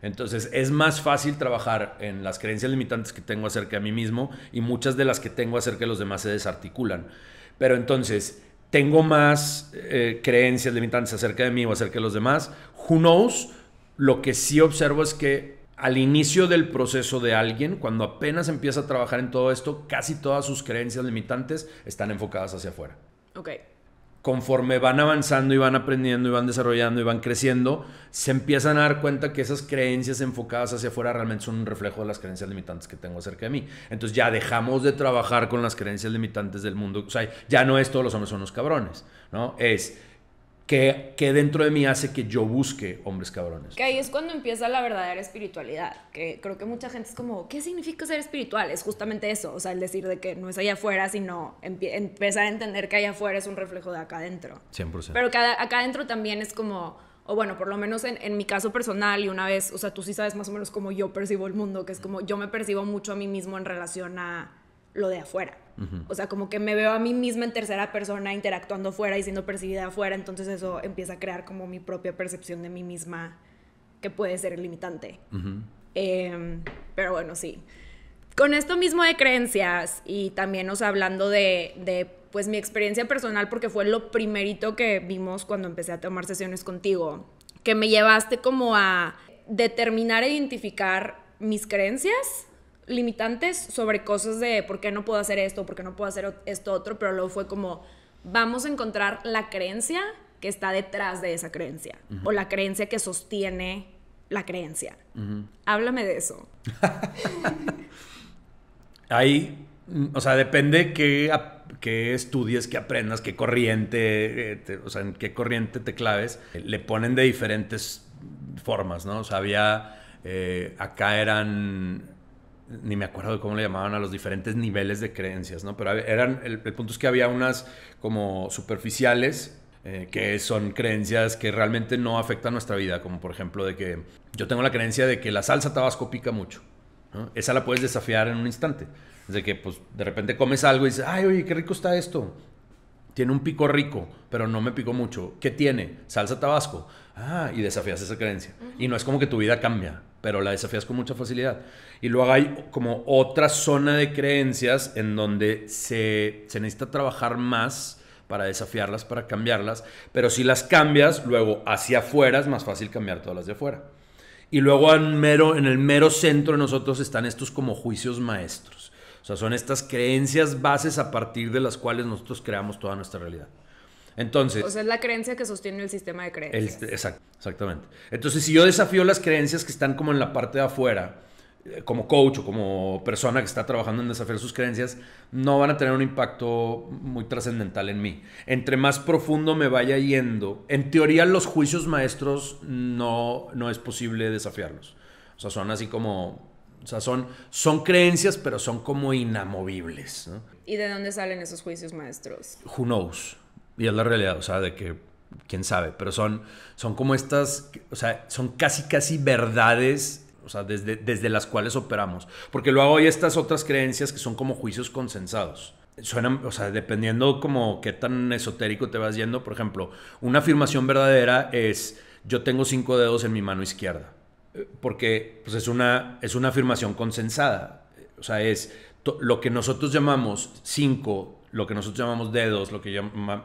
Entonces es más fácil trabajar en las creencias limitantes que tengo acerca de mí mismo y muchas de las que tengo acerca de los demás se desarticulan. Pero entonces tengo más eh, creencias limitantes acerca de mí o acerca de los demás. Who knows? Lo que sí observo es que al inicio del proceso de alguien, cuando apenas empieza a trabajar en todo esto, casi todas sus creencias limitantes están enfocadas hacia afuera. Ok conforme van avanzando y van aprendiendo y van desarrollando y van creciendo, se empiezan a dar cuenta que esas creencias enfocadas hacia afuera realmente son un reflejo de las creencias limitantes que tengo acerca de mí. Entonces ya dejamos de trabajar con las creencias limitantes del mundo. O sea, ya no es todos los hombres son unos cabrones, ¿no? Es que, dentro de mí hace que yo busque hombres cabrones. Que ahí es cuando empieza la verdadera espiritualidad, que creo que mucha gente es como, ¿qué significa ser espiritual? Es justamente eso, o sea, el decir de que no es allá afuera, sino empezar a entender que allá afuera es un reflejo de acá adentro. 100%. Pero acá adentro también es como, o bueno, por lo menos en, en mi caso personal y una vez, o sea, tú sí sabes más o menos cómo yo percibo el mundo, que es como yo me percibo mucho a mí mismo en relación a lo de afuera. O sea, como que me veo a mí misma en tercera persona interactuando fuera y siendo percibida afuera, entonces eso empieza a crear como mi propia percepción de mí misma que puede ser limitante. Em, pero bueno, sí. Con esto mismo de creencias y también, os hablando de, de pues mi experiencia personal, porque fue lo primerito que vimos cuando empecé a tomar sesiones contigo, que me llevaste como a determinar e identificar mis creencias limitantes sobre cosas de por qué no puedo hacer esto, por qué no puedo hacer esto otro, pero luego fue como, vamos a encontrar la creencia que está detrás de esa creencia o la creencia que sostiene la creencia. Háblame de eso. Ahí, mm, o sea, depende qué, qué estudies, qué aprendas, qué corriente, eh, o sea, en qué corriente te claves. Le ponen de diferentes formas, ¿no? O sea, había, eh, acá eran ni me acuerdo de cómo le llamaban a los diferentes niveles de creencias, ¿no? Pero eran, el, punto es que había unas como superficiales, eh, que son creencias que realmente no afectan nuestra vida, como por ejemplo de que yo tengo la creencia de que la salsa tabasco pica mucho, Esa la puedes desafiar en un instante, de que pues de repente comes algo y dices, ay, oye, qué rico está esto, tiene un pico rico, pero no me pico mucho. ¿Qué tiene? Salsa tabasco. Ah, y desafías esa creencia. Y no es como que tu vida cambia, pero la desafías con mucha facilidad. Y luego hay como otra zona de creencias en donde se, necesita trabajar más para desafiarlas, para cambiarlas, pero si las cambias, luego hacia afuera es más fácil cambiar todas las de afuera. Y luego en, en el mero centro de nosotros están estos como juicios maestros. O sea, son estas creencias bases a partir de las cuales nosotros creamos toda nuestra realidad. Entonces. O sea, es la creencia que sostiene el sistema de creencias. Exacto, exactamente. Entonces, si yo desafío las creencias que están como en la parte de afuera, eh, como coach o como persona que está trabajando en desafiar sus creencias, no van a tener un impacto muy trascendental en mí. Entre más profundo me vaya yendo, en teoría los juicios maestros no, no es posible desafiarlos. O sea, son así como, o sea, son, son creencias, pero son como inamovibles. ¿Y de dónde salen esos juicios maestros? Who knows. Y es la realidad, o sea, de que quién sabe, pero son, son como estas, o sea, son casi, casi verdades. O sea, desde, desde las cuales operamos. Porque luego hay estas otras creencias que son como juicios consensados suenan, o sea, dependiendo como qué tan esotérico te vas yendo, por ejemplo, una afirmación verdadera es yo tengo cinco dedos en mi mano izquierda, eh, porque pues es una, es una afirmación consensada, o sea, es lo que nosotros llamamos cinco lo que nosotros llamamos dedos, lo que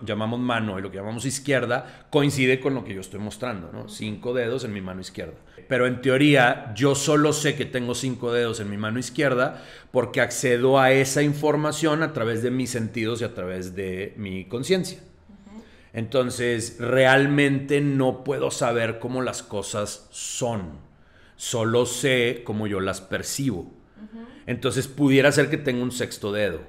llamamos mano y lo que llamamos izquierda, coincide con lo que yo estoy mostrando, ¿no? Cinco dedos en mi mano izquierda. Pero en teoría yo solo sé que tengo cinco dedos en mi mano izquierda porque accedo a esa información a través de mis sentidos y a través de mi conciencia. Entonces, realmente no puedo saber cómo las cosas son, solo sé cómo yo las percibo. Entonces pudiera ser que tenga un sexto dedo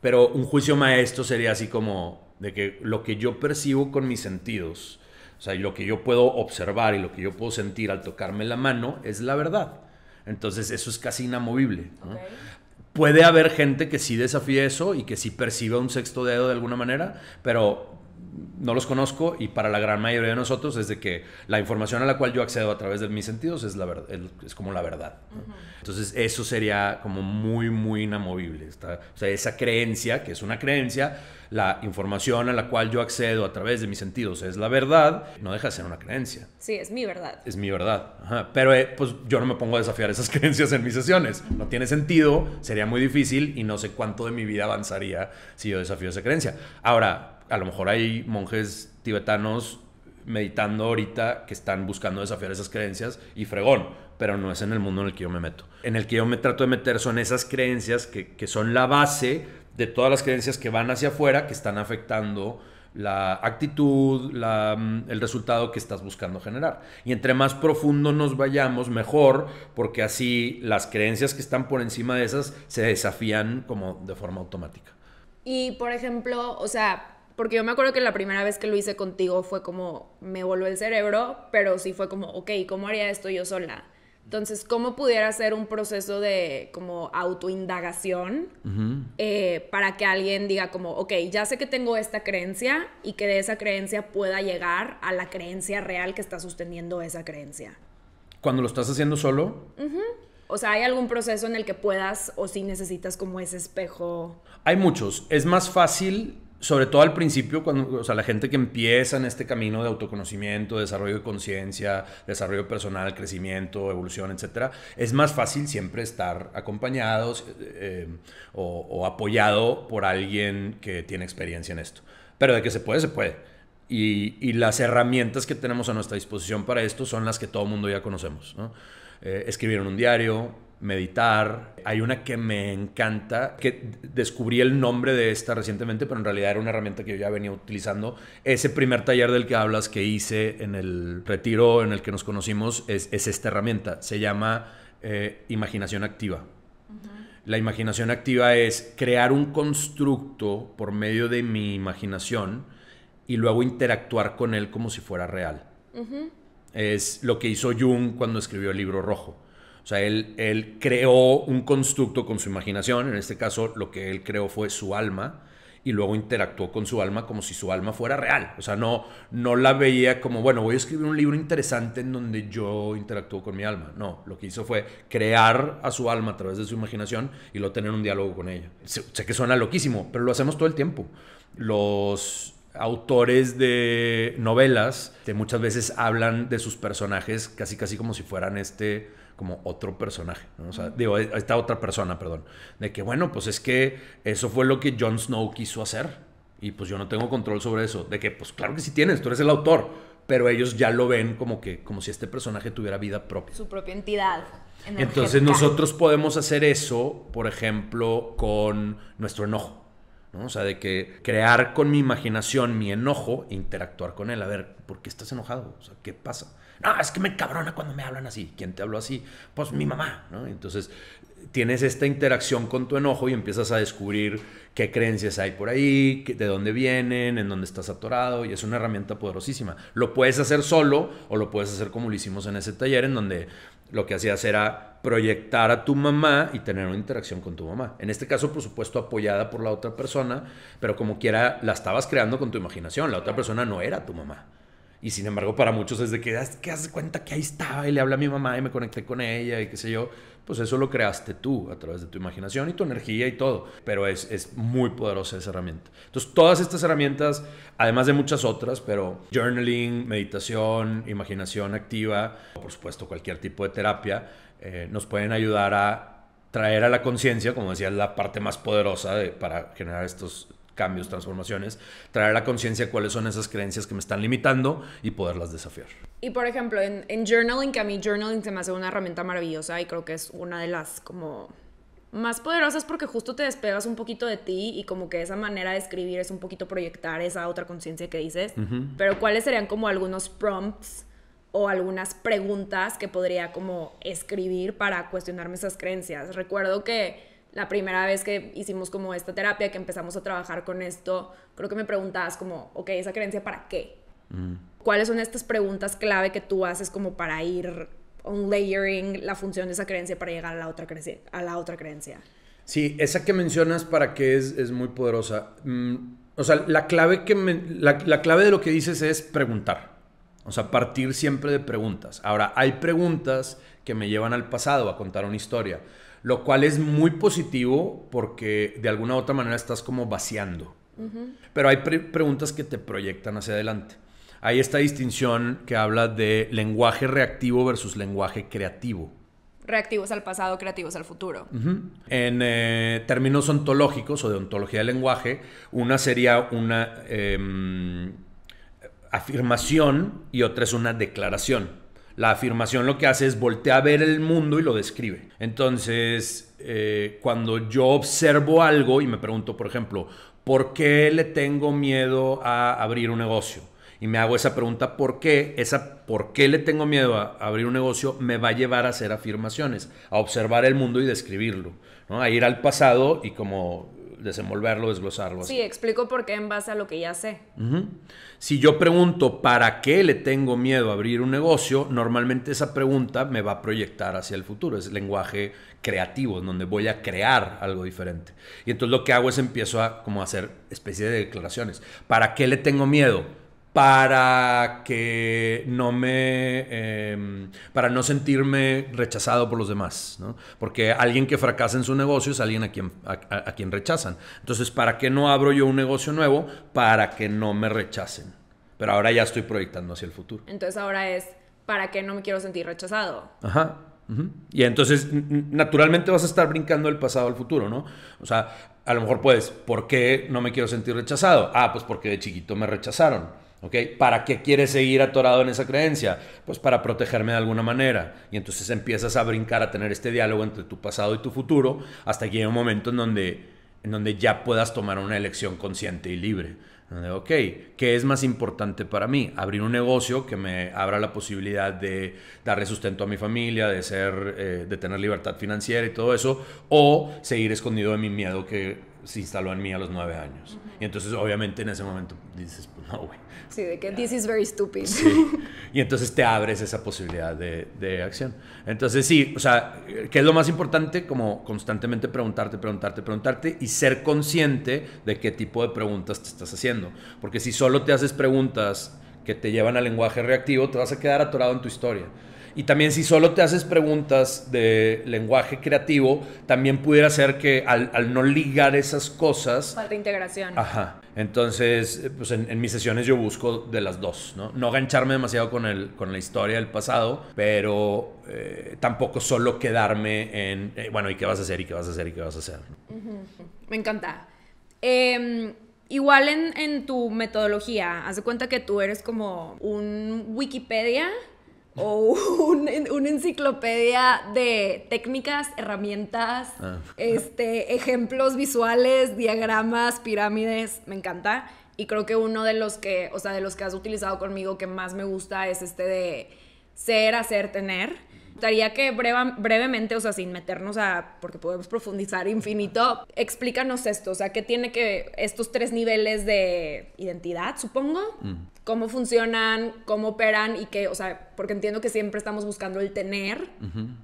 pero un juicio maestro sería así como de que lo que yo percibo con mis sentidos, o sea, lo que yo puedo observar y lo que yo puedo sentir al tocarme la mano es la verdad. Entonces eso es casi inamovible. Puede haber gente que sí desafíe eso y que sí perciba un sexto dedo de alguna manera, pero no los conozco y para la gran mayoría de nosotros es de que la información a la cual yo accedo a través de mis sentidos es, la verdad es como la verdad. Entonces eso sería como muy, muy inamovible. o sea, esa creencia, que es una creencia, la información a la cual yo accedo a través de mis sentidos es la verdad, no deja de ser una creencia. Sí, es mi verdad. Es mi verdad. Pero eh, pues yo no me pongo a desafiar esas creencias en mis sesiones. No tiene sentido, sería muy difícil y no sé cuánto de mi vida avanzaría si yo desafío esa creencia. Ahora, a lo mejor hay monjes tibetanos meditando ahorita que están buscando desafiar esas creencias y fregón, pero no es en el mundo en el que yo me meto. En el que yo me trato de meter son esas creencias que, son la base de todas las creencias que van hacia afuera, que están afectando la actitud, mm, el resultado que estás buscando generar. Y entre más profundo nos vayamos, mejor, porque así las creencias que están por encima de esas se desafían como de forma automática. Y por ejemplo, o sea, porque yo me acuerdo que la primera vez que lo hice contigo fue como, me voló el cerebro, pero sí fue como, ok, ¿cómo haría esto yo sola? Entonces, ¿cómo pudiera ser un proceso de como autoindagación eh, para que alguien diga como, ok, ya sé que tengo esta creencia y que de esa creencia pueda llegar a la creencia real que está sosteniendo esa creencia? Cuando lo estás haciendo solo. O sea, ¿hay algún proceso en el que puedas o si necesitas como ese espejo? Hay muchos. Es más fácil sobre todo al principio, cuando, o sea, la gente que empieza en este camino de autoconocimiento, desarrollo de conciencia, desarrollo personal, crecimiento, evolución, etcétera, es más fácil siempre estar acompañados eh, eh, o, apoyado por alguien que tiene experiencia en esto. Pero de que se puede, se puede. Y, las herramientas que tenemos a nuestra disposición para esto son las que todo el mundo ya conocemos. ¿no? Eh, escribir un diario, meditar. Hay una que me encanta, que descubrí el nombre de esta recientemente, pero en realidad era una herramienta que yo ya venía utilizando. Ese primer taller del que hablas que hice en el retiro en el que nos conocimos es, esta herramienta. Se llama eh, imaginación activa. La imaginación activa es crear un constructo por medio de mi imaginación y luego interactuar con él como si fuera real. Es lo que hizo Jung cuando escribió el libro rojo o sea, él, él creó un constructo con su imaginación, en este caso lo que él creó fue su alma, y luego interactuó con su alma como si su alma fuera real. O sea, no, no la veía como, bueno, voy a escribir un libro interesante en donde yo interactúo con mi alma. No, lo que hizo fue crear a su alma a través de su imaginación y luego tener un diálogo con ella. Sé que suena loquísimo, pero lo hacemos todo el tiempo. Los autores de novelas que muchas veces hablan de sus personajes casi casi como si fueran este como otro personaje, digo, esta otra persona, perdón, de que bueno, pues es que eso fue lo que Jon Snow quiso hacer y pues yo no tengo control sobre eso, de que pues claro que sí tienes, tú eres el autor, pero ellos ya lo ven como que como si este personaje tuviera vida propia, su propia entidad. Entonces nosotros podemos hacer eso, por ejemplo, con nuestro enojo. ¿no? O sea, de que crear con mi imaginación mi enojo e interactuar con él. A ver, ¿por qué estás enojado? O sea, ¿qué pasa? No, es que me cabrona cuando me hablan así. ¿Quién te habló así? Pues mi mamá, Entonces, tienes esta interacción con tu enojo y empiezas a descubrir qué creencias hay por ahí, de dónde vienen, en dónde estás atorado, y es una herramienta poderosísima. Lo puedes hacer solo o lo puedes hacer como lo hicimos en ese taller, en donde lo que hacías era proyectar a tu mamá y tener una interacción con tu mamá. En este caso, por supuesto, apoyada por la otra persona, pero como quiera, la estabas creando con tu imaginación. La otra persona no era tu mamá. Y sin embargo, para muchos es de que, ¿qué haces cuenta que ahí estaba y le habla a mi mamá y me conecté con ella y qué sé yo? pues eso lo creaste tú a través de tu imaginación y tu energía y todo. Pero es, es muy poderosa esa herramienta. Entonces, todas estas herramientas, además de muchas otras, pero journaling, meditación, imaginación activa, por supuesto, cualquier tipo de terapia, eh, nos pueden ayudar a traer a la conciencia, como decía, la parte más poderosa de, para generar estos cambios, transformaciones, traer a conciencia cuáles son esas creencias que me están limitando y poderlas desafiar. Y por ejemplo, en, journaling, que a mí journaling se me hace una herramienta maravillosa y creo que es una de las como más poderosas porque justo te despegas un poquito de ti y como que esa manera de escribir es un poquito proyectar esa otra conciencia que dices. Pero ¿cuáles serían como algunos prompts? o algunas preguntas que podría como escribir para cuestionarme esas creencias. Recuerdo que la primera vez que hicimos como esta terapia, que empezamos a trabajar con esto, creo que me preguntabas como, ok, ¿esa creencia para qué? Mm. ¿Cuáles son estas preguntas clave que tú haces como para ir un layering la función de esa creencia para llegar a la otra, creencia, a la otra creencia? Sí, esa que mencionas para qué es, es muy poderosa. Mm, o sea, la clave, que la, la clave de lo que dices es preguntar. O sea, partir siempre de preguntas. Ahora, hay preguntas que me llevan al pasado a contar una historia lo cual es muy positivo porque de alguna u otra manera estás como vaciando. Pero hay preguntas que te proyectan hacia adelante. Hay esta distinción que habla de lenguaje reactivo versus lenguaje creativo. Reactivos al pasado, creativos al futuro. En eh, términos ontológicos o de ontología del lenguaje, una sería una em, afirmación y otra es una declaración. La afirmación lo que hace es voltear a ver el mundo y lo describe. Entonces, eh, cuando yo observo algo y me pregunto, por ejemplo, ¿por qué le tengo miedo a abrir un negocio? Y me hago esa pregunta, ¿por qué? Esa, ¿por qué le tengo miedo a abrir un negocio? Me va a llevar a hacer afirmaciones, a observar el mundo y describirlo, a ir al pasado y como desenvolverlo, desglosarlo. Sí, explico por qué en base a lo que ya sé. Si yo pregunto para qué le tengo miedo a abrir un negocio, normalmente esa pregunta me va a proyectar hacia el futuro. Es lenguaje creativo, en donde voy a crear algo diferente. Y entonces lo que hago es empiezo a como hacer especie de declaraciones. ¿Para qué le tengo miedo? para que no me em, para no sentirme rechazado por los demás ¿no? porque alguien que fracasa en su negocio es alguien a quien a, quien rechazan entonces para qué no abro yo un negocio nuevo para que no me rechacen pero ahora ya estoy proyectando hacia el futuro entonces ahora es para qué no me quiero sentir rechazado ajá y entonces naturalmente vas a estar brincando del pasado al futuro no o sea a lo mejor puedes, ¿por qué no me quiero sentir rechazado? Ah, pues porque de chiquito me rechazaron. ¿Para qué quieres seguir atorado en esa creencia? Pues para protegerme de alguna manera. Y entonces empiezas a brincar, a tener este diálogo entre tu pasado y tu futuro, hasta que llega un momento en donde, en donde ya puedas tomar una elección consciente y libre. ok, ¿qué es más importante para mí? Abrir un negocio que me abra la posibilidad de darle sustento a mi familia, de, ser, eh, de tener libertad financiera y todo eso, o seguir escondido de mi miedo que se instaló en mí a los nueve años. Y entonces obviamente en ese momento dices, Sí, de que this is very stupid. Y entonces te abres esa posibilidad de, acción. Entonces, sí, o sea, qué es lo más importante? Como constantemente preguntarte, preguntarte, preguntarte y ser consciente de qué tipo de preguntas te estás haciendo. Porque si solo te haces preguntas que te llevan al lenguaje reactivo, te vas a quedar atorado en tu historia. Y también si solo te haces preguntas de lenguaje creativo, también pudiera ser que al, no ligar esas cosas... Falta integración. Ajá. Entonces, eh, pues en, mis sesiones yo busco de las dos, ¿no? No gancharme demasiado con, el, con la historia del pasado, pero eh, tampoco solo quedarme en, eh, bueno, ¿y qué vas a hacer? ¿Y qué vas a hacer? ¿Y qué vas a hacer? Me encanta. Em, igual en, tu metodología, ¿hace cuenta que tú eres como un Wikipedia o una enciclopedia de técnicas, herramientas, ah. este, ejemplos visuales, diagramas, pirámides, me encanta. Y creo que uno de los que, o sea, de los que has utilizado conmigo que más me gusta es este de ser, hacer, tener. Me gustaría que brevemente, o sea, sin meternos a, porque podemos profundizar infinito, explícanos esto, o sea, ¿qué tiene que estos tres niveles de identidad, supongo? Mm cómo funcionan, cómo operan y que, o sea, porque entiendo que siempre estamos buscando el tener,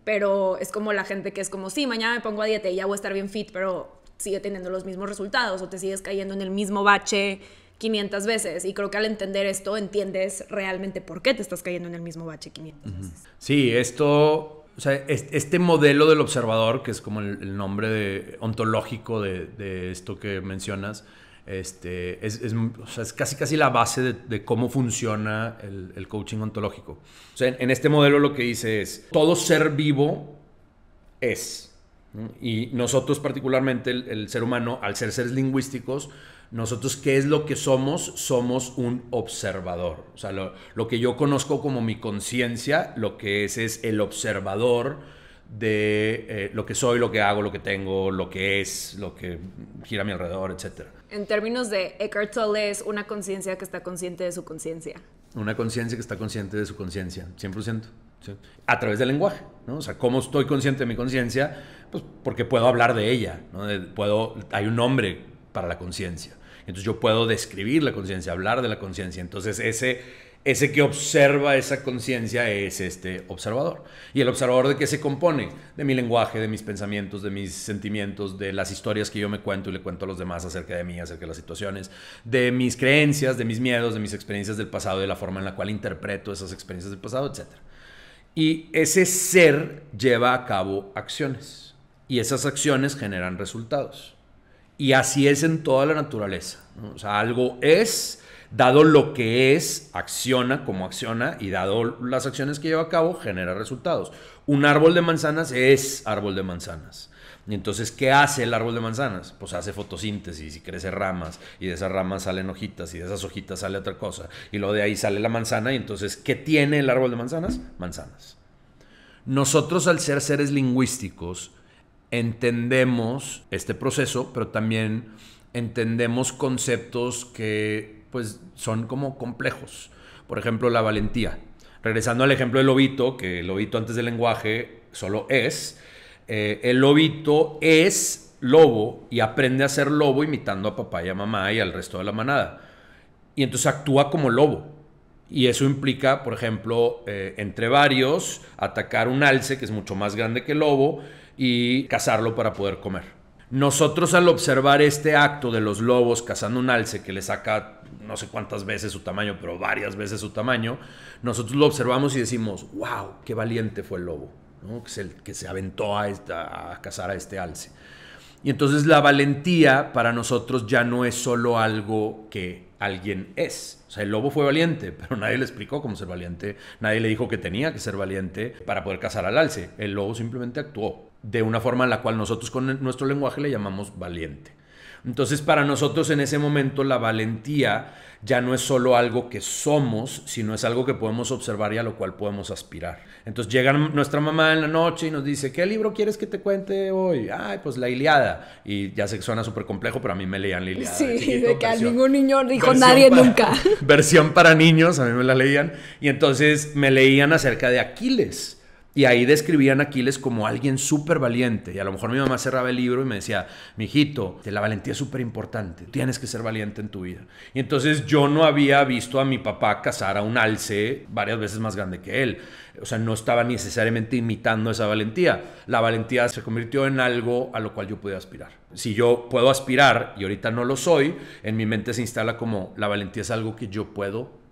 pero es como la gente que es como, sí, mañana me pongo a dieta y ya voy a estar bien fit, pero sigue teniendo los mismos resultados o te sigues cayendo en el mismo bache 500 veces. Y creo que al entender esto entiendes realmente por qué te estás cayendo en el mismo bache 500 veces. Sí, esto, o sea, este modelo del observador, que es como el, nombre ontológico de, esto que mencionas, este, es, casi casi la base de, cómo funciona el, coaching ontológico. en, este modelo lo que dice es, todo ser vivo es. Y nosotros particularmente, el, ser humano, al ser seres lingüísticos, nosotros, ¿qué es lo que somos? Somos un observador. O sea, lo que yo conozco como mi conciencia, lo que es es el observador de eh, lo que soy, lo que hago, lo que tengo, lo que es, lo que gira a mi alrededor, etc. En términos de Eckhart Tolle es una conciencia que está consciente de su conciencia. Una conciencia que está consciente de su conciencia, 100%. A través del lenguaje, ¿no? O sea, cómo estoy consciente de mi conciencia, pues porque puedo hablar de ella, ¿no? puedo, hay un nombre para la conciencia. Entonces yo puedo describir la conciencia, hablar de la conciencia. Entonces ese ese que observa esa conciencia es este observador. ¿Y el observador de qué se compone? De mi lenguaje, de mis pensamientos, de mis sentimientos, de las historias que yo me cuento y le cuento a los demás acerca de mí, acerca de las situaciones, de mis creencias, de mis miedos, de mis experiencias del pasado, de la forma en la cual interpreto esas experiencias del pasado, etcétera. Y ese ser lleva a cabo acciones. Y esas acciones generan resultados. Y así es en toda la naturaleza. O sea, algo es dado lo que es, acciona como acciona y dado las acciones que lleva a cabo, genera resultados. Un árbol de manzanas es árbol de manzanas. Y entonces, ¿qué hace el árbol de manzanas? Pues hace fotosíntesis y crece ramas, y de esas ramas salen hojitas, y de esas hojitas sale otra cosa, y luego de ahí sale la manzana, y entonces, ¿qué tiene el árbol de manzanas? Manzanas. Nosotros, al ser seres lingüísticos, entendemos este proceso, pero también entendemos conceptos que pues son como complejos. Por ejemplo, la valentía. Regresando al ejemplo del lobito, que el lobito antes del lenguaje solo es, eh, el lobito es lobo y aprende a ser lobo imitando a papá y a mamá y al resto de la manada. Y entonces actúa como lobo. Y eso implica, por ejemplo, eh, entre varios, atacar un alce que es mucho más grande que el lobo y cazarlo para poder comer. Nosotros al observar este acto de los lobos cazando un alce que le saca no sé cuántas veces su tamaño, pero varias veces su tamaño, nosotros lo observamos y decimos, wow, qué valiente fue el lobo, que, se, aventó a, esta, a cazar a este alce. Y entonces la valentía para nosotros ya no es solo algo que alguien es. O sea, el lobo fue valiente, pero nadie le explicó cómo ser valiente, nadie le dijo que tenía que ser valiente para poder cazar al alce. El lobo simplemente actuó de una forma en la cual nosotros con nuestro lenguaje le llamamos valiente. Entonces para nosotros en ese momento la valentía ya no es solo algo que somos, sino es algo que podemos observar y a lo cual podemos aspirar. Entonces llega nuestra mamá en la noche y nos dice, ¿qué libro quieres que te cuente hoy? Ay, pues la Iliada. Y ya se que suena súper complejo, pero a mí me leían la Iliada. Sí, de que a ningún niño dijo nadie nunca. Versión para niños, a mí me la leían. Y entonces me leían acerca de Aquiles. Y ahí describían a Aquiles como alguien súper valiente. Y a lo mejor mi mamá cerraba el libro y me decía, mi mijito, la valentía es súper importante. Tienes que ser valiente en tu vida. Y entonces yo no había visto a mi papá cazar a un alce varias veces más grande que él. O sea, no estaba necesariamente imitando esa valentía. La valentía se convirtió en algo a lo cual yo podía aspirar. Si yo puedo aspirar y ahorita no lo soy, en mi mente se instala como la valentía es algo que yo puedo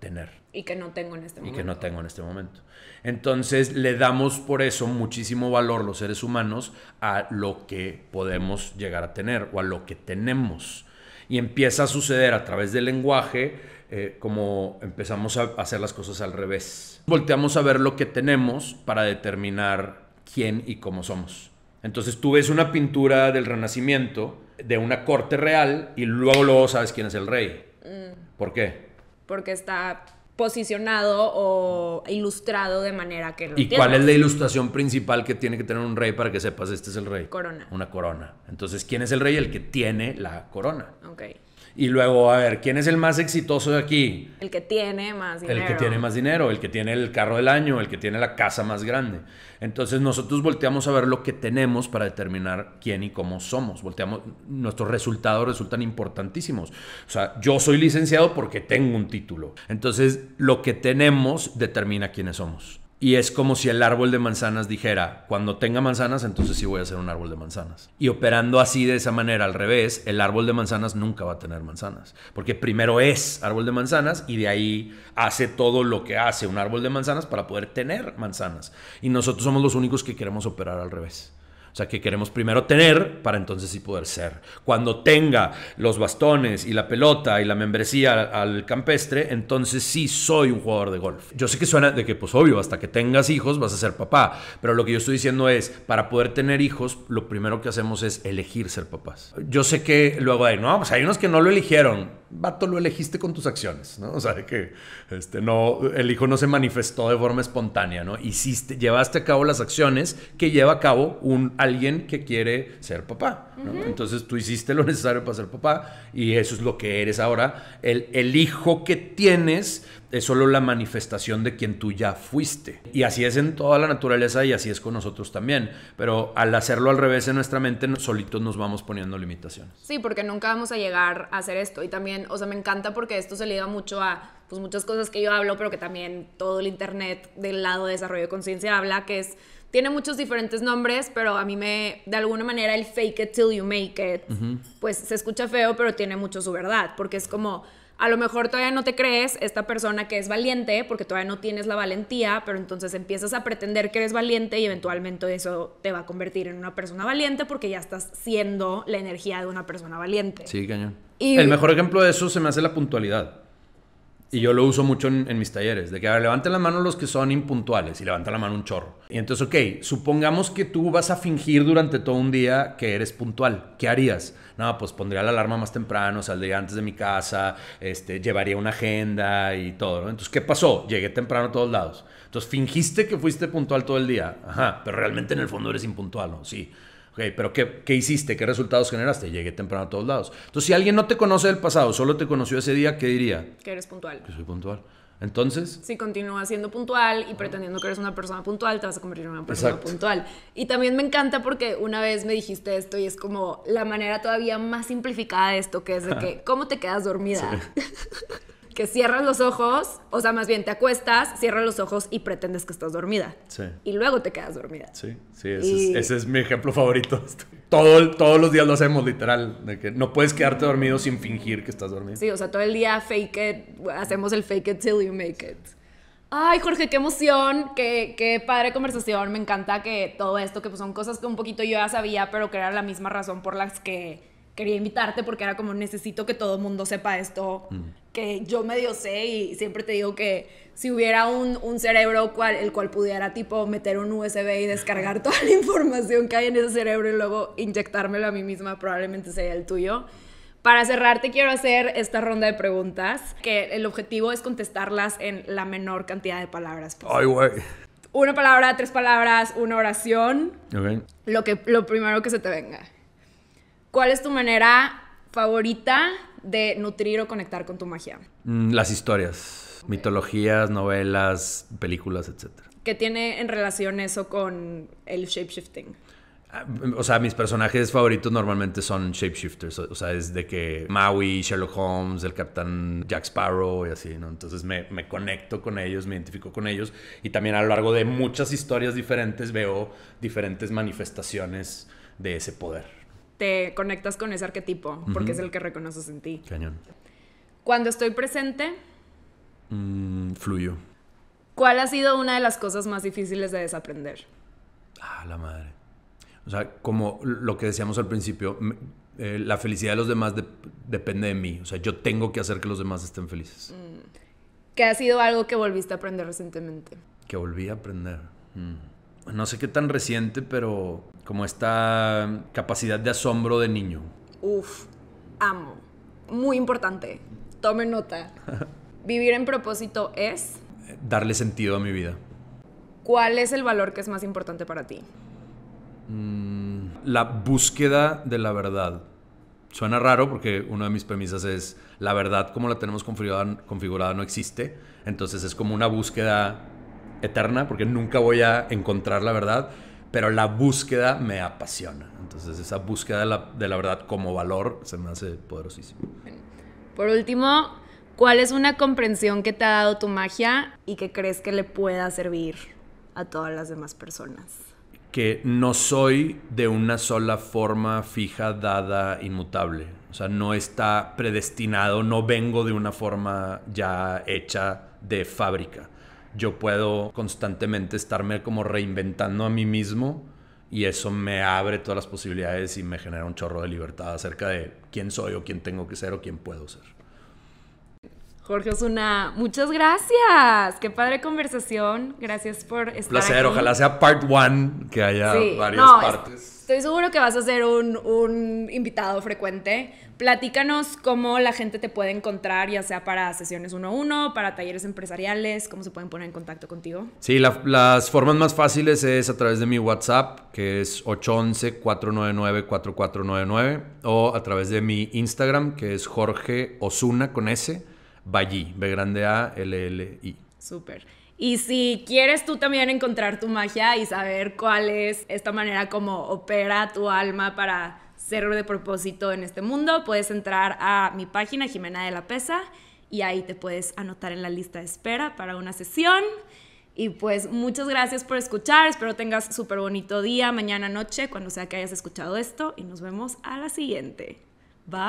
y que no tengo en este momento. Y que no tengo en este momento. Entonces le damos por eso muchísimo valor los seres humanos a lo que podemos llegar a tener o a lo que tenemos. Y empieza a suceder a través del lenguaje eh, como empezamos a hacer las cosas al revés. Volteamos a ver lo que tenemos para determinar quién y cómo somos. Entonces tú ves una pintura del Renacimiento de una corte real y luego luego sabes quién es el rey. Mm. ¿Por qué? porque está posicionado o ilustrado de manera que lo ¿Y cuál es la ilustración principal que tiene que tener un rey para que sepas este es el rey? Corona. Una corona. Entonces, ¿quién es el rey? El que tiene la corona. Ok. Y luego, a ver, ¿quién es el más exitoso de aquí? El que tiene más dinero. El que tiene más dinero, el que tiene el carro del año, el que tiene la casa más grande. Entonces nosotros volteamos a ver lo que tenemos para determinar quién y cómo somos. Volteamos, nuestros resultados resultan importantísimos. O sea, yo soy licenciado porque tengo un título. Entonces, lo que tenemos determina quiénes somos. Y es como si el árbol de manzanas dijera, cuando tenga manzanas, entonces sí voy a hacer un árbol de manzanas. Y operando así de esa manera, al revés, el árbol de manzanas nunca va a tener manzanas. Porque primero es árbol de manzanas y de ahí hace todo lo que hace un árbol de manzanas para poder tener manzanas. Y nosotros somos los únicos que queremos operar al revés. O sea, que queremos primero tener para entonces sí poder ser. Cuando tenga los bastones y la pelota y la membresía al campestre, entonces sí soy un jugador de golf. Yo sé que suena de que, pues obvio, hasta que tengas hijos vas a ser papá, pero lo que yo estoy diciendo es, para poder tener hijos, lo primero que hacemos es elegir ser papás. Yo sé que luego hay, no, pues hay unos que no lo eligieron vato, lo elegiste con tus acciones, ¿no? O sea, que este, no, el hijo no se manifestó de forma espontánea, ¿no? Hiciste, llevaste a cabo las acciones que lleva a cabo un alguien que quiere ser papá, ¿no? Entonces tú hiciste lo necesario para ser papá y eso es lo que eres ahora. El, el hijo que tienes es solo la manifestación de quien tú ya fuiste. Y así es en toda la naturaleza y así es con nosotros también. Pero al hacerlo al revés en nuestra mente, solitos nos vamos poniendo limitaciones. Sí, porque nunca vamos a llegar a hacer esto. Y también o sea, me encanta porque esto se liga mucho a pues, muchas cosas que yo hablo, pero que también todo el Internet del lado de desarrollo de conciencia habla, que es, tiene muchos diferentes nombres, pero a mí me, de alguna manera, el fake it till you make it, pues se escucha feo, pero tiene mucho su verdad, porque es como a lo mejor todavía no te crees esta persona que es valiente porque todavía no tienes la valentía, pero entonces empiezas a pretender que eres valiente y eventualmente eso te va a convertir en una persona valiente porque ya estás siendo la energía de una persona valiente. Sí, cañón. Y... El mejor ejemplo de eso se me hace la puntualidad. Y yo lo uso mucho en, mis talleres, de que, levanten la mano los que son impuntuales y levanta la mano un chorro. Y entonces, ok, supongamos que tú vas a fingir durante todo un día que eres puntual. ¿Qué harías? No, pues pondría la alarma más temprano, saldría antes de mi casa, este, llevaría una agenda y todo. Entonces, ¿qué pasó? Llegué temprano a todos lados. Entonces, fingiste que fuiste puntual todo el día. Ajá, pero realmente en el fondo eres impuntual, ¿no? Sí. Ok, pero ¿qué, hiciste? ¿Qué resultados generaste? Llegué temprano a todos lados. Entonces, si alguien no te conoce del pasado, solo te conoció ese día, ¿qué diría? Que eres puntual. Que soy puntual. Entonces. Si continúas siendo puntual y pretendiendo que eres una persona puntual, te vas a convertir en una persona puntual. Y también me encanta porque una vez me dijiste esto y es como la manera todavía más simplificada de esto, que es de que, ¿cómo te quedas dormida? que cierras los ojos, o sea, más bien te acuestas, cierras los ojos y pretendes que estás dormida. Sí. Y luego te quedas dormida. Sí, sí, ese, es, mi ejemplo favorito. Todo, todos los días lo hacemos, literal, de que no puedes quedarte dormido sin fingir que estás dormido. Sí, o sea, todo el día fake it, hacemos el fake it till you make it. Ay, Jorge, qué emoción, qué, padre conversación. Me encanta que todo esto, que pues son cosas que un poquito yo ya sabía, pero que era la misma razón por las que quería invitarte, porque era como necesito que todo el mundo sepa esto. Mm que yo medio sé y siempre te digo que si hubiera un, un cerebro cual, el cual pudiera tipo meter un USB y descargar toda la información que hay en ese cerebro y luego inyectármelo a mí misma, probablemente sería el tuyo. Para cerrar, te quiero hacer esta ronda de preguntas, que el objetivo es contestarlas en la menor cantidad de palabras. Ay, güey. Una palabra, tres palabras, una oración. Okay. Lo, que, lo primero que se te venga. ¿Cuál es tu manera favorita de nutrir o conectar con tu magia? Mm, las historias, mitologías, novelas, películas, etc. ¿Qué tiene en relación eso con el shapeshifting? Ah, o sea, mis personajes favoritos normalmente son shapeshifters. O sea, es de que Maui, Sherlock Holmes, el capitán Jack Sparrow y así, ¿no? Entonces me, conecto con ellos, me identifico con ellos. Y también a lo largo de muchas historias diferentes veo diferentes manifestaciones de ese poder te conectas con ese arquetipo, porque es el que reconoces en ti. Cañón. Cuando estoy presente, mm, fluyo. ¿Cuál ha sido una de las cosas más difíciles de desaprender? Ah, la madre. O sea, como lo que decíamos al principio, eh, la felicidad de los demás depende de mí. O sea, yo tengo que hacer que los demás estén felices. Mm. ¿Qué ha sido algo que volviste a aprender recientemente? Que volví a aprender. Mm. No sé qué tan reciente, pero como esta capacidad de asombro de niño. Uf, amo. Muy importante. Tome nota. Vivir en propósito es... Darle sentido a mi vida. ¿Cuál es el valor que es más importante para ti? Mm, la búsqueda de la verdad. Suena raro porque una de mis premisas es la verdad como la tenemos configurada, configurada no existe. Entonces es como una búsqueda eterna porque nunca voy a encontrar la verdad pero la búsqueda me apasiona. Entonces esa búsqueda de la, de la verdad como valor se me hace poderosísimo. Por último, ¿cuál es una comprensión que te ha dado tu magia y que crees que le pueda servir a todas las demás personas? Que no soy de una sola forma fija, dada, inmutable. O sea, no está predestinado, no vengo de una forma ya hecha de fábrica yo puedo constantemente estarme como reinventando a mí mismo y eso me abre todas las posibilidades y me genera un chorro de libertad acerca de quién soy o quién tengo que ser o quién puedo ser. Jorge Osuna, muchas gracias. Qué padre conversación. Gracias por estar. Placer, ojalá sea part one, que haya varias partes. Estoy seguro que vas a ser un, invitado frecuente. Platícanos cómo la gente te puede encontrar, ya sea para sesiones uno a uno, para talleres empresariales, cómo se pueden poner en contacto contigo. Sí, las formas más fáciles es a través de mi WhatsApp, que es 811-499-4499, o a través de mi Instagram, que es Jorge Osuna con S, Ballí, B grande A, L L I. Súper. Y si quieres tú también encontrar tu magia y saber cuál es esta manera como opera tu alma para ser de propósito en este mundo, puedes entrar a mi página Jimena de la Pesa y ahí te puedes anotar en la lista de espera para una sesión. Y pues muchas gracias por escuchar, espero tengas súper bonito día, mañana noche, cuando sea que hayas escuchado esto y nos vemos a la siguiente. Bye.